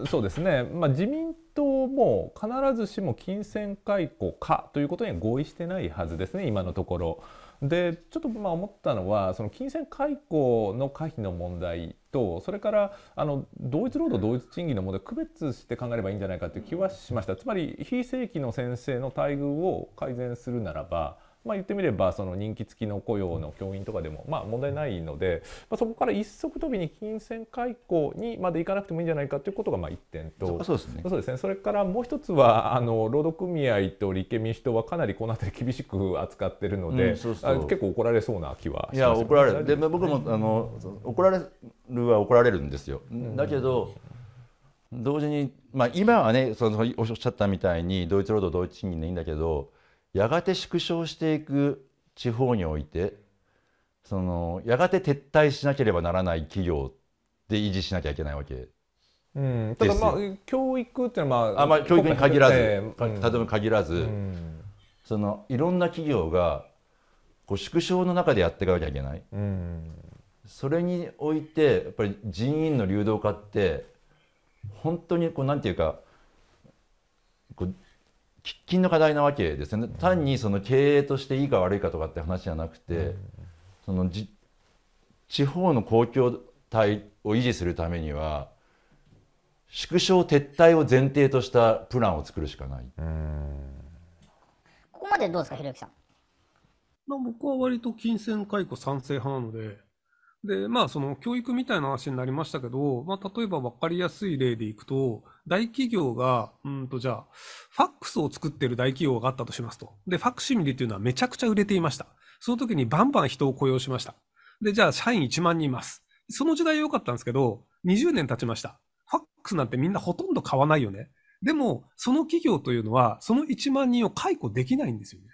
そうですね、まあ、自民党も必ずしも金銭解雇かということには合意してないはずですね今のところ。でちょっとまあ思ったのはその金銭解雇の可否の問題とそれからあの同一労働同一賃金の問題区別して考えればいいんじゃないかという気はしましたつまり非正規の先生の待遇を改善するならばまあ、言ってみればその人気付きの雇用の教員とかでもまあ問題ないので、まあ、そこから一足飛びに金銭解雇にまで行かなくてもいいんじゃないかということがまあ1点とそそうですねそれからもう一つはあの労働組合と立憲民主党はかなりこの辺り厳しく扱ってるので、うん、そうそう結構怒られそうな気はいや怒られるで僕もあの怒られるは怒られるんですよ。だけど、同時に、まあ、今はねそのおっしゃったみたいに同一労働同一賃金でいいんだけどやがて縮小していく地方においてそのやがて撤退しなければならない企業で維持しなきゃいけないわけうん、ただまあ教育っていうのはまああ、まあ、教育に限らず、えー、例えば限らず、うん、そのいろんな企業がこう縮小の中でやっていかなきゃいけない、うん、それにおいてやっぱり人員の流動化って本当にこうなんていうかこう喫緊の課題なわけですね単にその経営としていいか悪いかとかって話じゃなくて、そのじ地方の公共体を維持するためには縮小撤退を前提としたプランを作るしかない。ここまでどうですか、ひろゆきさん。まあ、僕は割と金銭解雇賛成派なので、で、まあ、その教育みたいな話になりましたけど、まあ、例えば分かりやすい例でいくと、大企業が、うんと、じゃあ、ファックスを作ってる大企業があったとしますと。で、ファクシミリっていうのはめちゃくちゃ売れていました。その時にバンバン人を雇用しました。で、じゃあ、社員1万人います。その時代は良かったんですけど、20年経ちました。ファックスなんてみんなほとんど買わないよね。でも、その企業というのは、その1万人を解雇できないんですよね。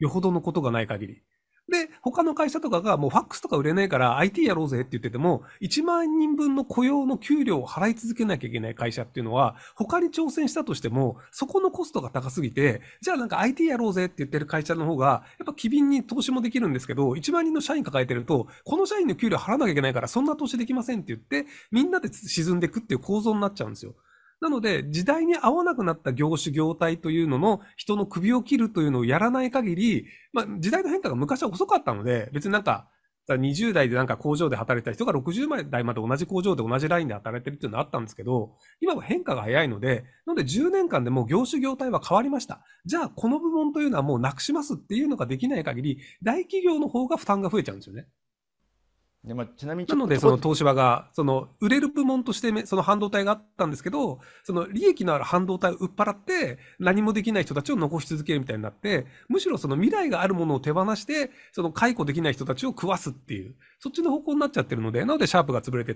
よほどのことがない限り。で、他の会社とかがもうファックスとか売れないから IT やろうぜって言ってても、1万人分の雇用の給料を払い続けなきゃいけない会社っていうのは、他に挑戦したとしても、そこのコストが高すぎて、じゃあなんか IT やろうぜって言ってる会社の方が、やっぱ機敏に投資もできるんですけど、1万人の社員抱えてると、この社員の給料払わなきゃいけないからそんな投資できませんって言って、みんなで沈んでいくっていう構造になっちゃうんですよ。なので、時代に合わなくなった業種業態というのの人の首を切るというのをやらない限り、まあ、時代の変化が昔は遅かったので、別になんか、20代でなんか工場で働いた人が60代まで同じ工場で同じラインで働いてるっていうのはあったんですけど、今は変化が早いので、なので10年間でもう業種業態は変わりました。じゃあこの部門というのはもうなくしますっていうのができない限り、大企業の方が負担が増えちゃうんですよね。でまあ、ちなみになので、その東芝が、その売れる部門としてその半導体があったんですけど、その利益のある半導体を売っ払って、何もできない人たちを残し続けるみたいになって、むしろその未来があるものを手放して、その解雇できない人たちを食わすっていう、そっちの方向になっちゃってるので、なのでシャープが潰れて、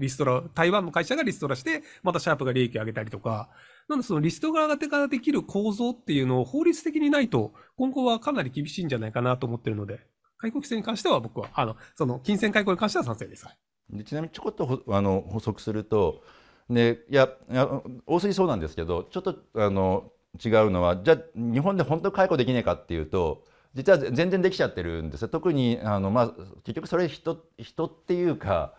リストラ、台湾の会社がリストラして、またシャープが利益を上げたりとか、なのでそのリストラができる構造っていうのを法律的にないと、今後はかなり厳しいんじゃないかなと思ってるので。解雇規制に関しては僕は、あの、その金銭解雇に関しては賛成です。でちなみにちょこっとあの補足すると、ね、いやいや大杉そうなんですけどちょっとあの違うのはじゃあ日本で本当に解雇できないかっていうと実は全然できちゃってるんです特にあの、まあ、結局それ人人っていうか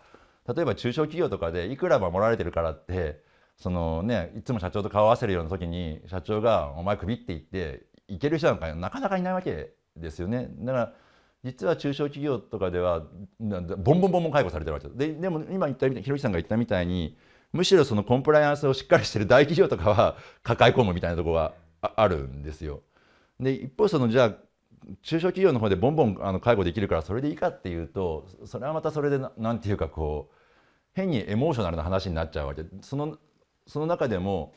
例えば中小企業とかでいくら守られてるからってその、ね、いつも社長と顔合わせるような時に社長が「お前クビ」って言っていける人なんかなかなかいないわけですよね。だから実は中小企業とかではボンボンボンボン解雇されてるわけですででも今言ったひろきさんが言ったみたいにむしろそのコンプライアンスをしっかりしてる大企業とかは (laughs) 抱え込むみたいなところがあるんですよ。で一方そのじゃあ中小企業の方でボンボンあの介護できるからそれでいいかっていうとそれはまたそれで何て言うかこう変にエモーショナルな話になっちゃうわけそのその中でも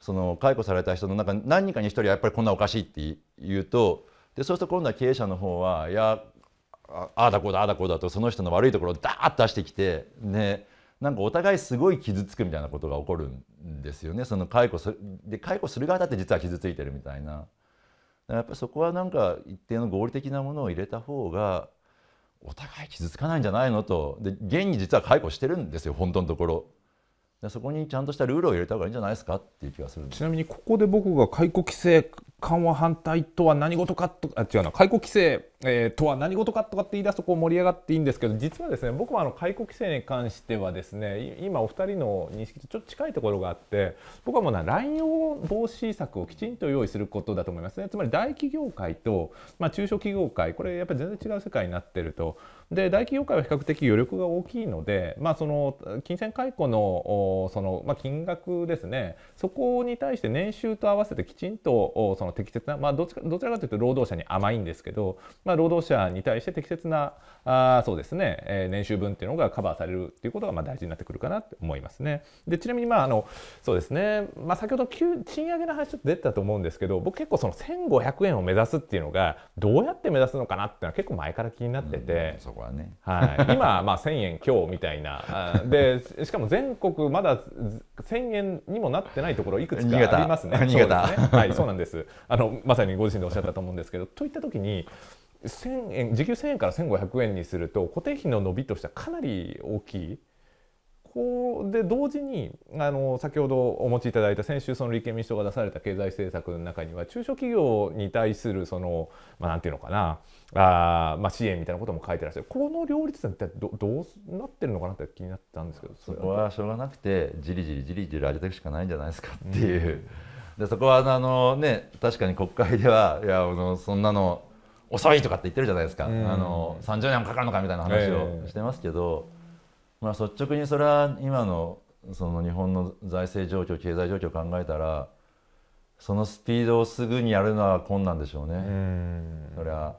その解雇された人の中何人かに一人はやっぱりこんなおかしいって言うとでそうすると今度は経営者の方はいやああだこうだあだこうだとその人の悪いところをダーッと出してきてねなんかお互いすごい傷つくみたいなことが起こるんですよねその解雇すで解雇する側だって実は傷ついてるみたいなやっぱりそこはなんか一定の合理的なものを入れた方がお互い傷つかないんじゃないのとで現に実は解雇してるんですよ本当のところ。そこにちゃんとしたルールを入れた方がいいんじゃないですかっていう気がするちなみにここで僕が解雇規制緩和反対とは何事かとあ違うな解雇規制、えー、とは何事かとかって言い出すとこう盛り上がっていいんですけど実はですね僕もあの解雇規制に関してはですね今お二人の認識とちょっと近いところがあって僕はもうな乱用防止策をきちんと用意することだと思いますねつまり大企業界と、まあ、中小企業界これやっぱり全然違う世界になってるとで大企業界は比較的余力が大きいので、まあ、その金銭解雇のその、まあ、金額ですねそこに対して年収と合わせてきちんとそのその適切な、まあ、どちらどちらかというと労働者に甘いんですけど、まあ、労働者に対して適切なあそうですね、えー、年収分っていうのがカバーされるっていうことがまあ大事になってくるかなって思いますね。でちなみにまああのそうですね、まあ、先ほど賃上げの話ちょっと出てたと思うんですけど僕結構その1500円を目指すっていうのがどうやって目指すのかなっていうのは結構前から気になってて、うん、はね、はい、今まあ1000円強みたいな (laughs) でしかも全国まだ1000円にもなってないところいくつかありますね。新潟、ね、はいそうなんですあのまさにご自身でおっしゃったと思うんですけどといった時に1円時給1,000円から1,500円にすると固定費の伸びとしてはかなり大きい。こうで同時にあの先ほどお持ちいただいた先週その立憲民主党が出された経済政策の中には中小企業に対するその、まあ、なんていうのかなあ、まあ、支援みたいなことも書いてらっしゃるこの両立ってどどうなってるのかなって気になったんですけどそこはしょうがなくてじりじりじりじり上げていくしかないんじゃないですかっていう。でそこはあの、ね、確かに国会ではいやあのそんなの遅いとかって言ってるじゃないですか、あの30年もかかるのかみたいな話をしてますけど、まあ、率直にそれは今のその日本の財政状況経済状況を考えたらそのスピードをすぐにやるのは困難でしょうね。それは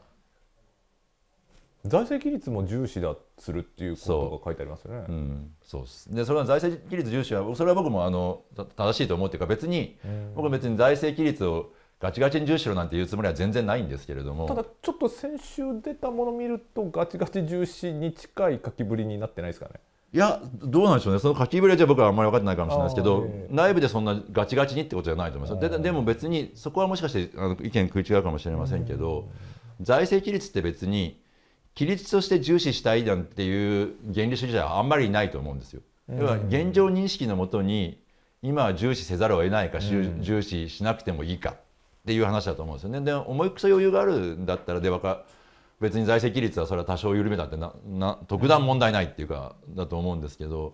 財政規律も重視だするっていうことが書いてありますよね。うん、そうですでそれは財政規律重視はそれは僕もあの正しいと思うっていうか別に、うん、僕は別に財政規律をガチガチに重視しろなんて言うつもりは全然ないんですけれどもただちょっと先週出たものを見るとガチガチ重視に近い書きぶりになってないですかね。いやどうなんでしょうねその書きぶりは僕はあんまり分かってないかもしれないですけど、えー、内部でそんなガチガチにってことじゃないと思います、ででも別にそこはもしかしてあの意見食い違うかもしれませんけど、うん、財政規律って別に規律として重視したいなんていう原理主義者はあんまりいないと思うんですよ。要は現状認識のもとに今は重視せざるを得ないか、重視しなくてもいいかっていう話だと思うんですよね。で思いくそ余裕があるんだったらでか別に財政規律はそれは多少緩めたってなな特段問題ないっていうかだと思うんですけど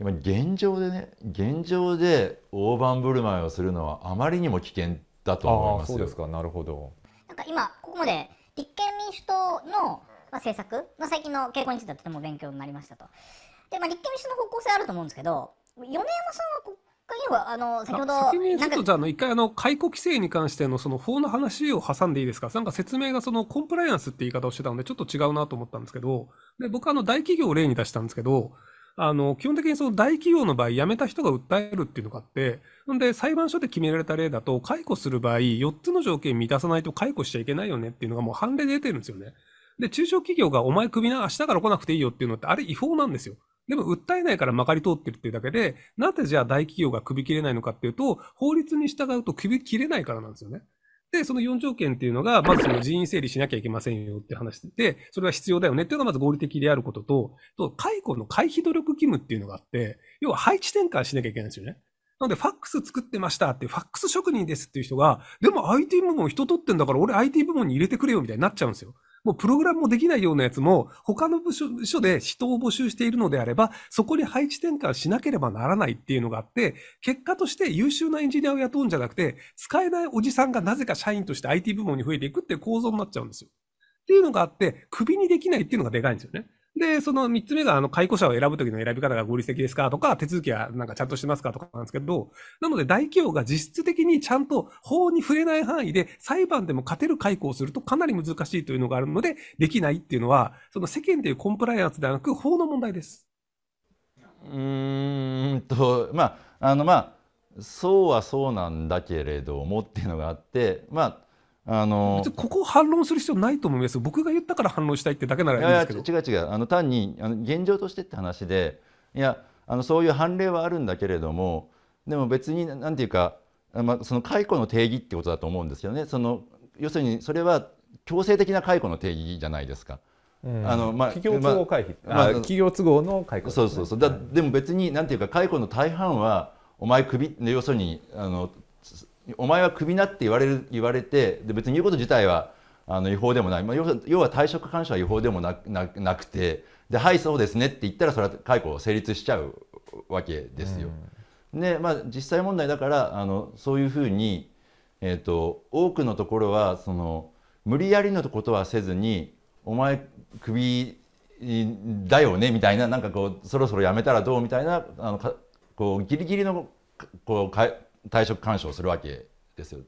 今現状でね現状で大盤振る舞いをするのはあまりにも危険だと思いますよ。そうですかなるほどなんか今ここまで立憲民主党のまあ、政策の最近の傾向についてはとても勉強になりましたと。で、まあ、立憲民主の方向性あると思うんですけど、米山さんは会にはあの先ほど先にちょっとじゃあの一回あの解雇規制に関してのその法の話を挟んでいいですかなんか説明がそのコンプライアンスって言い方をしてたのでちょっと違うなと思ったんですけどで僕あの大企業を例に出したんですけどあの基本的にその大企業の場合辞めた人が訴えるっていうのがあってんで裁判所で決められた例だと解雇する場合4つの条件満たさないと解雇しちゃいけないよねっていうのがもう判例で出てるんですよね。で、中小企業がお前首な、明日から来なくていいよっていうのって、あれ違法なんですよ。でも訴えないからまかり通ってるっていうだけで、なぜじゃあ大企業が首切れないのかっていうと、法律に従うと首切れないからなんですよね。で、その4条件っていうのが、まずその人員整理しなきゃいけませんよって話で、それは必要だよねっていうのがまず合理的であることと、と、解雇の回避努力義務っていうのがあって、要は配置転換しなきゃいけないんですよね。なので、ファックス作ってましたって、ファックス職人ですっていう人が、でも IT 部門人取ってんだから俺 IT 部門に入れてくれよみたいになっちゃうんですよ。もうプログラムもできないようなやつも、他の部署で人を募集しているのであれば、そこに配置転換しなければならないっていうのがあって、結果として優秀なエンジニアを雇うんじゃなくて、使えないおじさんがなぜか社員として IT 部門に増えていくっていう構造になっちゃうんですよ。っていうのがあって、首にできないっていうのがでかいんですよね。で、その3つ目が、あの、解雇者を選ぶときの選び方が合理的ですかとか、手続きはなんかちゃんとしてますかとかなんですけど、なので大企業が実質的にちゃんと法に触れない範囲で裁判でも勝てる解雇をするとかなり難しいというのがあるので、できないっていうのは、その世間というコンプライアンスではなく、法の問題です。うーんと、まあ、あの、まあ、そうはそうなんだけれどもっていうのがあって、まあ、あの別にここ反論する必要ないと思います僕が言ったから反論したいってだけならいいんですけど違う違うあの単にあの現状としてって話でいやあのそういう判例はあるんだけれどもでも別に何ていうか、まあ、その解雇の定義ってことだと思うんですよねその要するにそれは強制的な解雇の定義じゃないですか。あのまあ、企業都合回避、まあ、企業都合の解雇、ね、そうそうそうだ、はい、でも別になんていうか解雇の大半はお前首要するにあのお前はクビなって言われる言われてで別に言うこと自体はあの違法でもない、まあ、要は退職勧奨は違法でもなななくてではいそうですねって言ったらそれは解雇成立しちゃうわけですよ。うん、でまあ実際問題だからあのそういうふうに、えーと、と多くのところはその無理やりのことはせずにお前クビだよねみたいななんかこうそろそろやめたらどうみたいなあのかこうギリギリのこうか退職勧奨するわけですよ。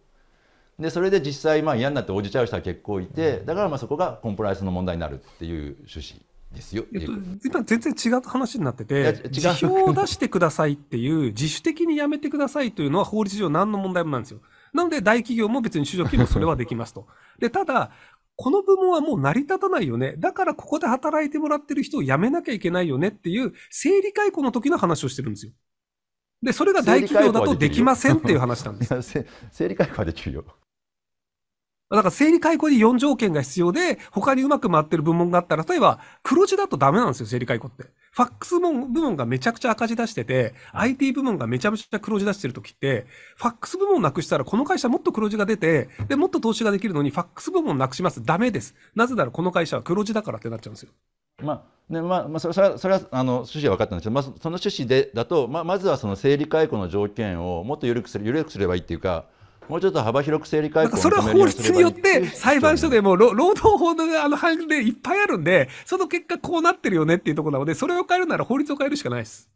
でそれで実際まあ嫌になって応じちゃう人は結構いてだからまあそこがコンプライアンスの問題になるっていう趣旨ですよ。今全然違う話になってて辞表を出してくださいっていう自主的にやめてくださいというのは法律上何の問題もないんですよ。なので大企業も別に就職金もそれはできますと。でただこの部門はもう成り立たないよね。だからここで働いてもらってる人を辞めなきゃいけないよねっていう、整理解雇の時の話をしてるんですよ。でそれが大企業だとできませんっていう話なんです。(laughs) 整理解雇はできるよ。だから整理解雇に4条件が必要で、他にうまく回ってる部門があったら、例えば黒字だとダメなんですよ、整理解雇って。ファックス部門がめちゃくちゃ赤字出してて、IT 部門がめちゃめちゃ黒字出してる時って、ファックス部門なくしたらこの会社もっと黒字が出て、で、もっと投資ができるのにファックス部門なくします。ダメです。なぜならこの会社は黒字だからってなっちゃうんですよ。まあねまあまあ、それはそれはあの趣旨は分かったんですけど、まあ、その趣旨でだと、まあ、まずはその生理解雇の条件をもっと緩くする緩くすればいいっていうかもうちょっと幅広く整理解雇それは法律によって裁判所でも労働法のあの判例いっぱいあるんで、その結果こうなってるよねっていうところなので、それを変えるなら法律を変えるしかないです。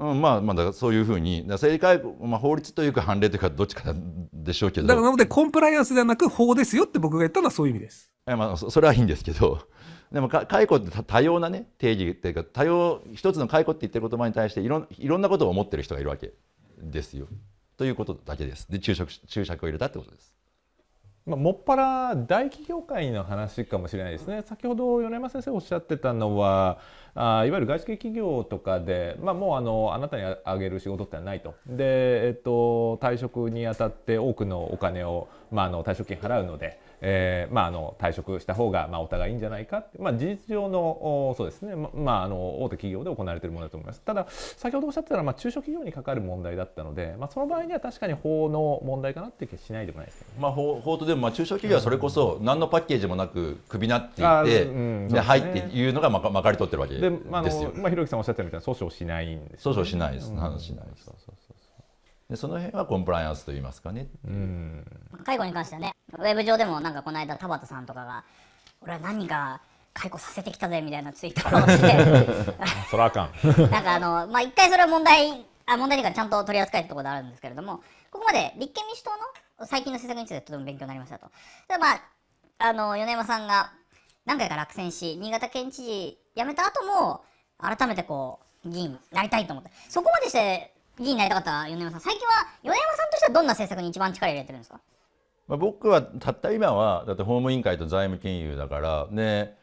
うん、まあまあだからそういうふうにだ整理解雇、まあ、法律というか判例というかどっちかでしょうけどだからなのでコンプライアンスではなく法ですよって僕が言ったのはそういう意味ですえ、まあ、それはいいんですけどでも解雇って多様なね定義っていうか多様一つの解雇って言ってる言葉に対していろんいろんなことを思ってる人がいるわけですよ。ということだけです。で注釈注釈を入れたってことです。まあ、もっぱら大企業界の話かもしれないですね先ほど米山先生おっしゃってたのはあいわゆる外資系企業とかで、まあ、もうあのあなたにあげる仕事ってないとで、えっと、退職にあたって多くのお金を、まあ、あの退職金払うのでえーまあ、あの退職した方がまあお互いいいんじゃないかって、まあ、事実上のそうですね、ま、まあ、あの大手企業で行われているものだと思いますただ先ほどおっしゃってたのは、まあ、中小企業にかかる問題だったので、まあ、その場合には確かに法の問題かなって気しないでもないですけまあ、法法とでも、まあ、中小企業はそれこそ何のパッケージもなくクビなっていって、うんね、入っていうのがまかまかり取ってるわけですよ。でまあ、あのまあ、ひろゆきさんおっしゃったみたいな訴訟しないんです、ね、訴訟しないです、うん、話しないです。そうそうそうでその辺はコンプライアンスと言いますかね、うん、介護に関してはねウェブ上でもなんかこの間田畑さんとかが俺は何が解雇させてきたぜみたいなツイートをして (laughs) そらあかん (laughs) なんかあのまあ一回それは問題あ問題にいかちゃんと取り扱えるところであるんですけれどもここまで立憲民主党の最近の政策についてとても勉強になりましたとでまああの米山さんが何回か落選し新潟県知事辞めた後も改めてこう議員なりたいと思ってそこまでして議員になりたかった米山さん最近は米山さんとしてはどんな政策に一番力入れてるんですか、まあ、僕はたった今はだって法務委員会と財務金融だからね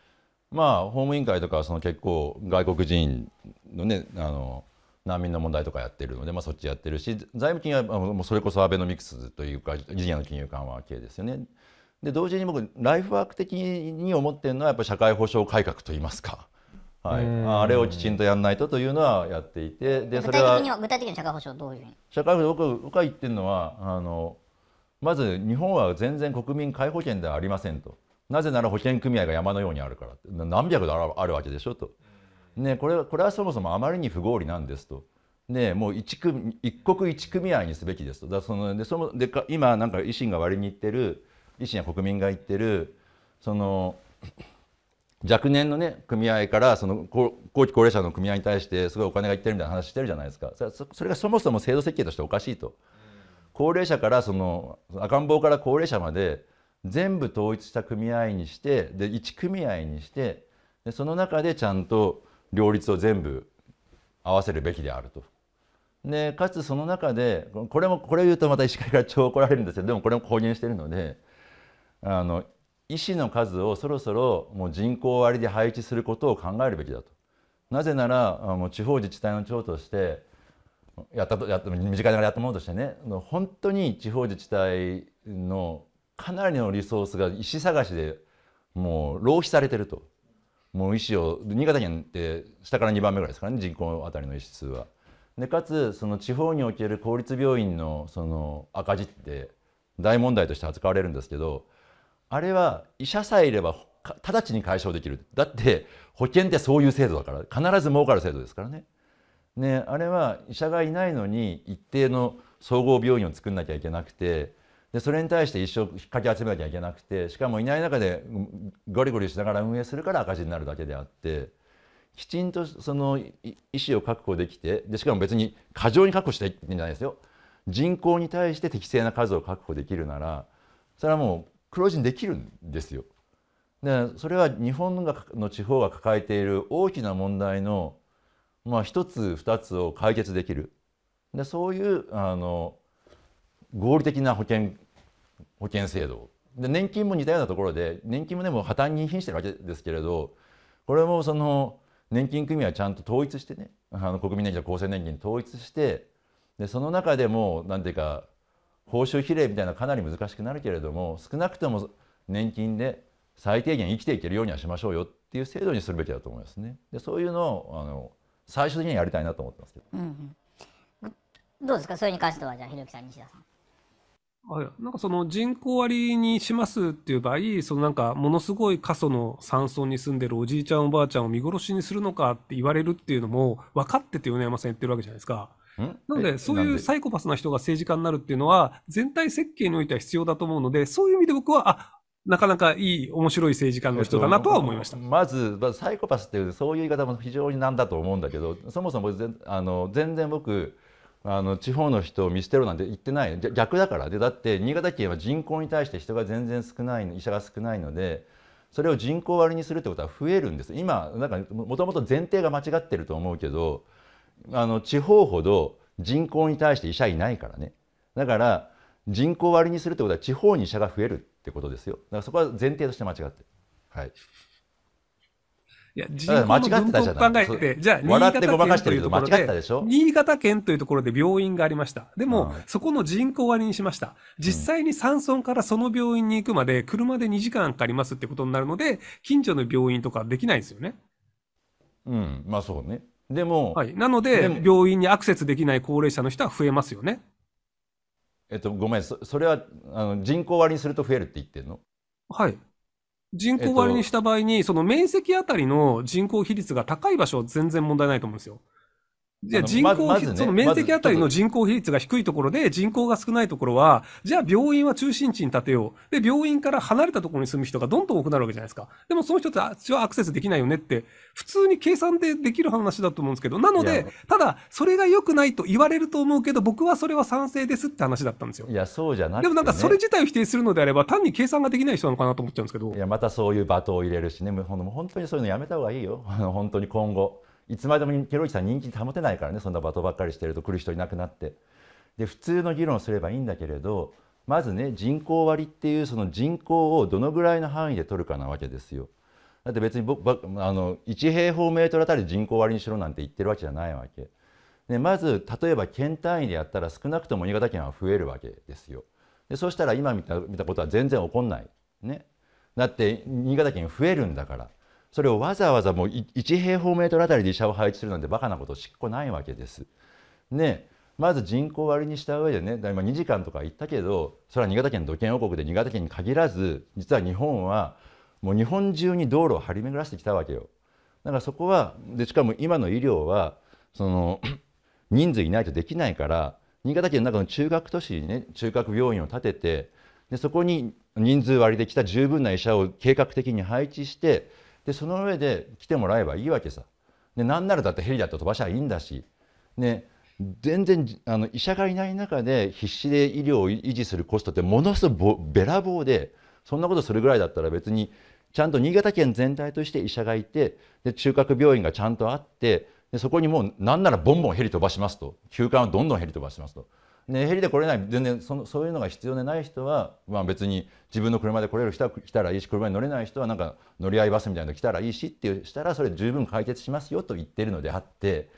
まあ法務委員会とかその結構外国人のねあの難民の問題とかやってるので、まあ、そっちやってるし財務金はもうそれこそアベノミクスというかリニアの金融緩和系ですよね。で同時に僕ライフワーク的に思ってるのはやっぱ社会保障改革といいますか。はい、あれをきちんとやらないとというのはやっていてでそれは具体的に社会保障どういう社会保障僕僕が言ってるのはあのまず日本は全然国民皆保険ではありませんとなぜなら保険組合が山のようにあるから何百あるわけでしょと、ね、これこれはそもそもあまりに不合理なんですと。ね、もう一組一国一組合にすべきですとだそのでそので今なんか維新が割りに行ってる維新や国民が言ってるその若年のね組合からその後期高齢者の組合に対してすごいお金がいってるみたいな話してるじゃないですかそれがそもそも制度設計としておかしいと高齢者からその赤ん坊から高齢者まで全部統一した組合にしてで1組合にしてでその中でちゃんと両立を全部合わせるべきであると。でかつその中でこれもこれを言うとまた医師会から超怒られるんですけどでもこれも公言してるのであの医師の数をそろそろもう人口割で配置することを考えるべきだと。なぜならもう地方自治体の長としてやったとやった身近ながらやったものとしてね本当に地方自治体のかなりのリソースが医師探しでもう浪費されてるともう医師を新潟県って下から2番目ぐらいですからね人口あたりの医師数は。でかつその地方における公立病院のその赤字って大問題として扱われるんですけど。あれは医者さえいれば直ちに解消できるだって保険ってそういう制度だから必ず儲かる制度ですからねねあれは医者がいないのに一定の総合病院を作んなきゃいけなくてでそれに対して一生っかき集めなきゃいけなくてしかもいない中でゴリゴリしながら運営するから赤字になるだけであってきちんとその医師を確保できてでしかも別に過剰に確保していってんじゃないですよ人口に対して適正な数を確保できるならそれはもう黒字にできるんですよ。でそれは日本の地方が抱えている大きな問題の、まあ、一つ二つを解決できるでそういうあの合理的な保険保険制度で年金も似たようなところで年金もでも破綻に瀕してるわけですけれどこれもその年金組合ちゃんと統一してねあの国民年金と厚生年金統一してでその中でも何ていうか報酬比例みたいなかなり難しくなるけれども少なくとも年金で最低限生きていけるようにはしましょうよっていう制度にするべきだと思いますね。でそういうのをあの最終的にやりたいなと思ってますけど。うんうん、どうですかそれに関してはじゃあひろきさん西田さん。はい、なんかその人口割にしますっていう場合、そのなんかものすごい過疎の山村に住んでるおじいちゃんおばあちゃんを見殺しにするのかって言われるっていうのも分かってて米山さん言ってるわけじゃないですか。なので、そういうサイコパスな人が政治家になるっていうのは、全体設計においては必要だと思うので、そういう意味で僕は、あなかなかいい、面白い政治家の人だなとは思いました、えっと、まず、ま、サイコパスっていう、そういう言い方も非常になんだと思うんだけど、そもそもぜあの全然僕、あの地方の人を見捨てろなんて言ってない逆だからでだって新潟県は人口に対して人が全然少ない医者が少ないのでそれを人口割にするってことは増えるんです今なんかもともと前提が間違ってると思うけどあの地方ほど人口に対して医者いないからねだから人口割にするってことは地方に医者が増えるってことですよだからそこは前提として間違ってはいいや人口の分布を考えて、じゃあ、新潟県というところで、で新潟県というところで病院がありました。でも、うん、そこの人口割にしました。実際に山村からその病院に行くまで、車で2時間かかりますってことになるので、近所の病院とかできないですよね。うん、まあそうね。でも、はい、なので病院にアクセスできない高齢者の人は増えますよね。えっと、ごめんそ、それはあの人口割にすると増えるって言ってんのはい。人口割にした場合に、えっと、その面積あたりの人口比率が高い場所は全然問題ないと思うんですよ。じゃあ人口、まね、その面積あたりの人口比率が低いところで、人口が少ないところは、じゃあ病院は中心地に建てよう。で、病院から離れたところに住む人がどんどん多くなるわけじゃないですか。でもその人たちはアクセスできないよねって、普通に計算でできる話だと思うんですけど、なので、ただ、それが良くないと言われると思うけど、僕はそれは賛成ですって話だったんですよ。いや、そうじゃなくて、ね、でもなんかそれ自体を否定するのであれば、単に計算ができない人なのかなと思っちゃうんですけど。いや、またそういう罵倒を入れるしね、もう本当にそういうのやめた方がいいよ。(laughs) 本当に今後。いつまでもケロイチさん人気保てないからねそんな罵倒ばっかりしてると来る人いなくなってで普通の議論すればいいんだけれどまずね人口割っていうその人口をどのぐらいの範囲で取るかなわけですよ。だって別に僕あの1平方メートルあたり人口割にしろなんて言ってるわけじゃないわけ。でまず例えば県単位でやったら少なくとも新潟県は増えるわけですよ。でそしたら今見た見たことは全然起こんない。ね、だって新潟県増えるんだから。それをわざわざもう1平方メートルあたりで医者を配置するなんてバカなことしっこないわけです。ねまず人口割にした上でね今2時間とか言ったけどそれは新潟県土建王国で新潟県に限らず実は日本はもう日本中に道路を張り巡らしてきたわけよ。だからそこはでしかも今の医療はその (coughs) 人数いないとできないから新潟県の中の中核都市にね中核病院を建ててでそこに人数割りで来た十分な医者を計画的に配置してでその上で来てもらえばいいわけさ。でなならだってヘリだって飛ばしゃいいんだし、ね、全然あの医者がいない中で必死で医療を維持するコストってものすごくべらぼうでそんなことするぐらいだったら別にちゃんと新潟県全体として医者がいてで中核病院がちゃんとあってでそこにもう何ならボンボンヘリ飛ばしますと休館をどんどんヘリ飛ばしますとね、ヘリで来れない全然そのそういうのが必要でない人は、まあ、別に自分の車で来れる人は来たらいいし車に乗れない人はなんか乗り合いバスみたいなの来たらいいしってうしたらそれ十分解決しますよと言ってるのであって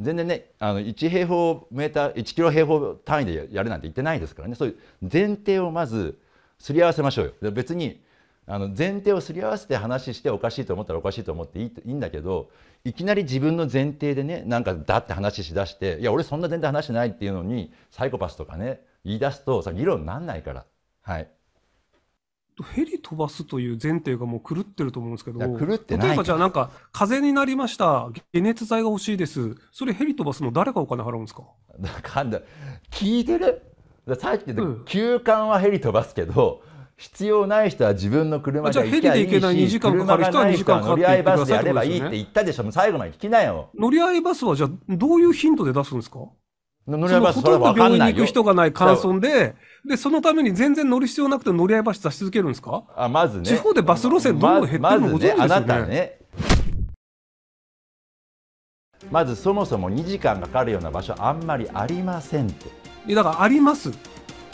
全然ねあの1平方メーター1キロ平方単位でやるなんて言ってないですからねそういう前提をまずすり合わせましょうよ。別にあの前提をすり合わせて話しておかしいと思ったらおかしいと思っていいいいんだけどいきなり自分の前提でねなんかだって話しだしていや俺そんな全然話してないっていうのにサイコパスとかね言い出すとさ議論になんないからはいヘリ飛ばすという前提がもう狂ってると思うんですけど狂って例えばじゃあなんか風になりました解熱剤が欲しいですそれヘリ飛ばすの誰がお金払うんですかだかんだ聞いてるさっき言った、うん、休館はヘリ飛ばすけど、必要ない人は自分の車で行けゃいいし、時間かかる人は2時間乗り合いバスでやればいいって言ったでしょ、最後まで聞きなよ。乗り合いバスはじゃあ、どういうヒントで出すんですか乗り合いバスそれは分かんないよ。行く人がない乾村で、で、そのために全然乗る必要なくて乗り合いバス出し続けるんですかあ、まずね。地方でバス路線どんどん減ってるのご存知ですよね。まずね。まずそもそも2時間かかるような場所あんまりありませんって。だからあります。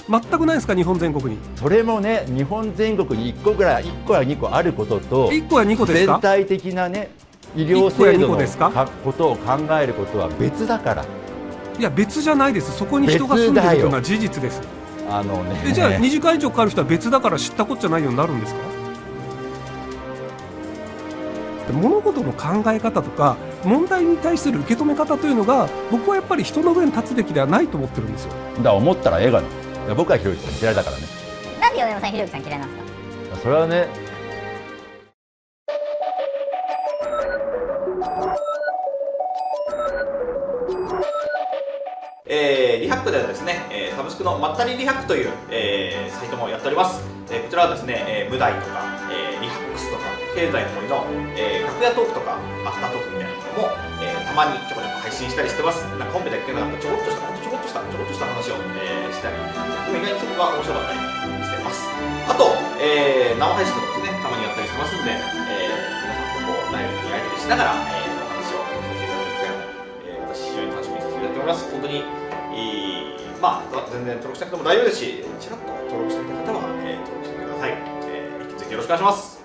全くないですか日本全国にそれもね日本全国に1個ぐらい1個や2個あることと1個や2個です全体的なね医療制度のことを考えることは別だからいや別じゃないですそこに人が住んでるというのは事実ですあのねじゃあ2時間以上かかる人は別だから知ったこっちゃないようになるんですか物事の考え方とか問題に対する受け止め方というのが僕はやっぱり人の上に立つべきではないと思ってるんですよだから思ったらええがないや僕はひろゆきさん嫌いだからねなんで米山さんひろゆきさん嫌いなんですかそれはねえー、リハックではですね、えー、サブスクのまったりリハックという、えー、サイトもやっております、えー、こちらはですね、えー、無題とか、えー、リハックスとか経済の森の、えー、楽屋トークとかアフタートークみたいなのもたまにちょこちょこ配信したりしてます。なんか本編だけじゃなかったちょこっとした、ちょこっとした、ちょこっとした話を、えー、したり、でも意外にそこが面白かったりしてます。あと、えー、生配信とかでね、たまにやったりしてますんで、えー、皆さんとこライブにやり取りしながら、えー、お話をさせていただいて、えー、私非常に楽しみにさせていただいております。本当に、いいまあ、全然登録しなくても大丈夫ですし、ちらっと登録してみた方は、えー、登録してみてください。えー、引き続きよろしくお願いします。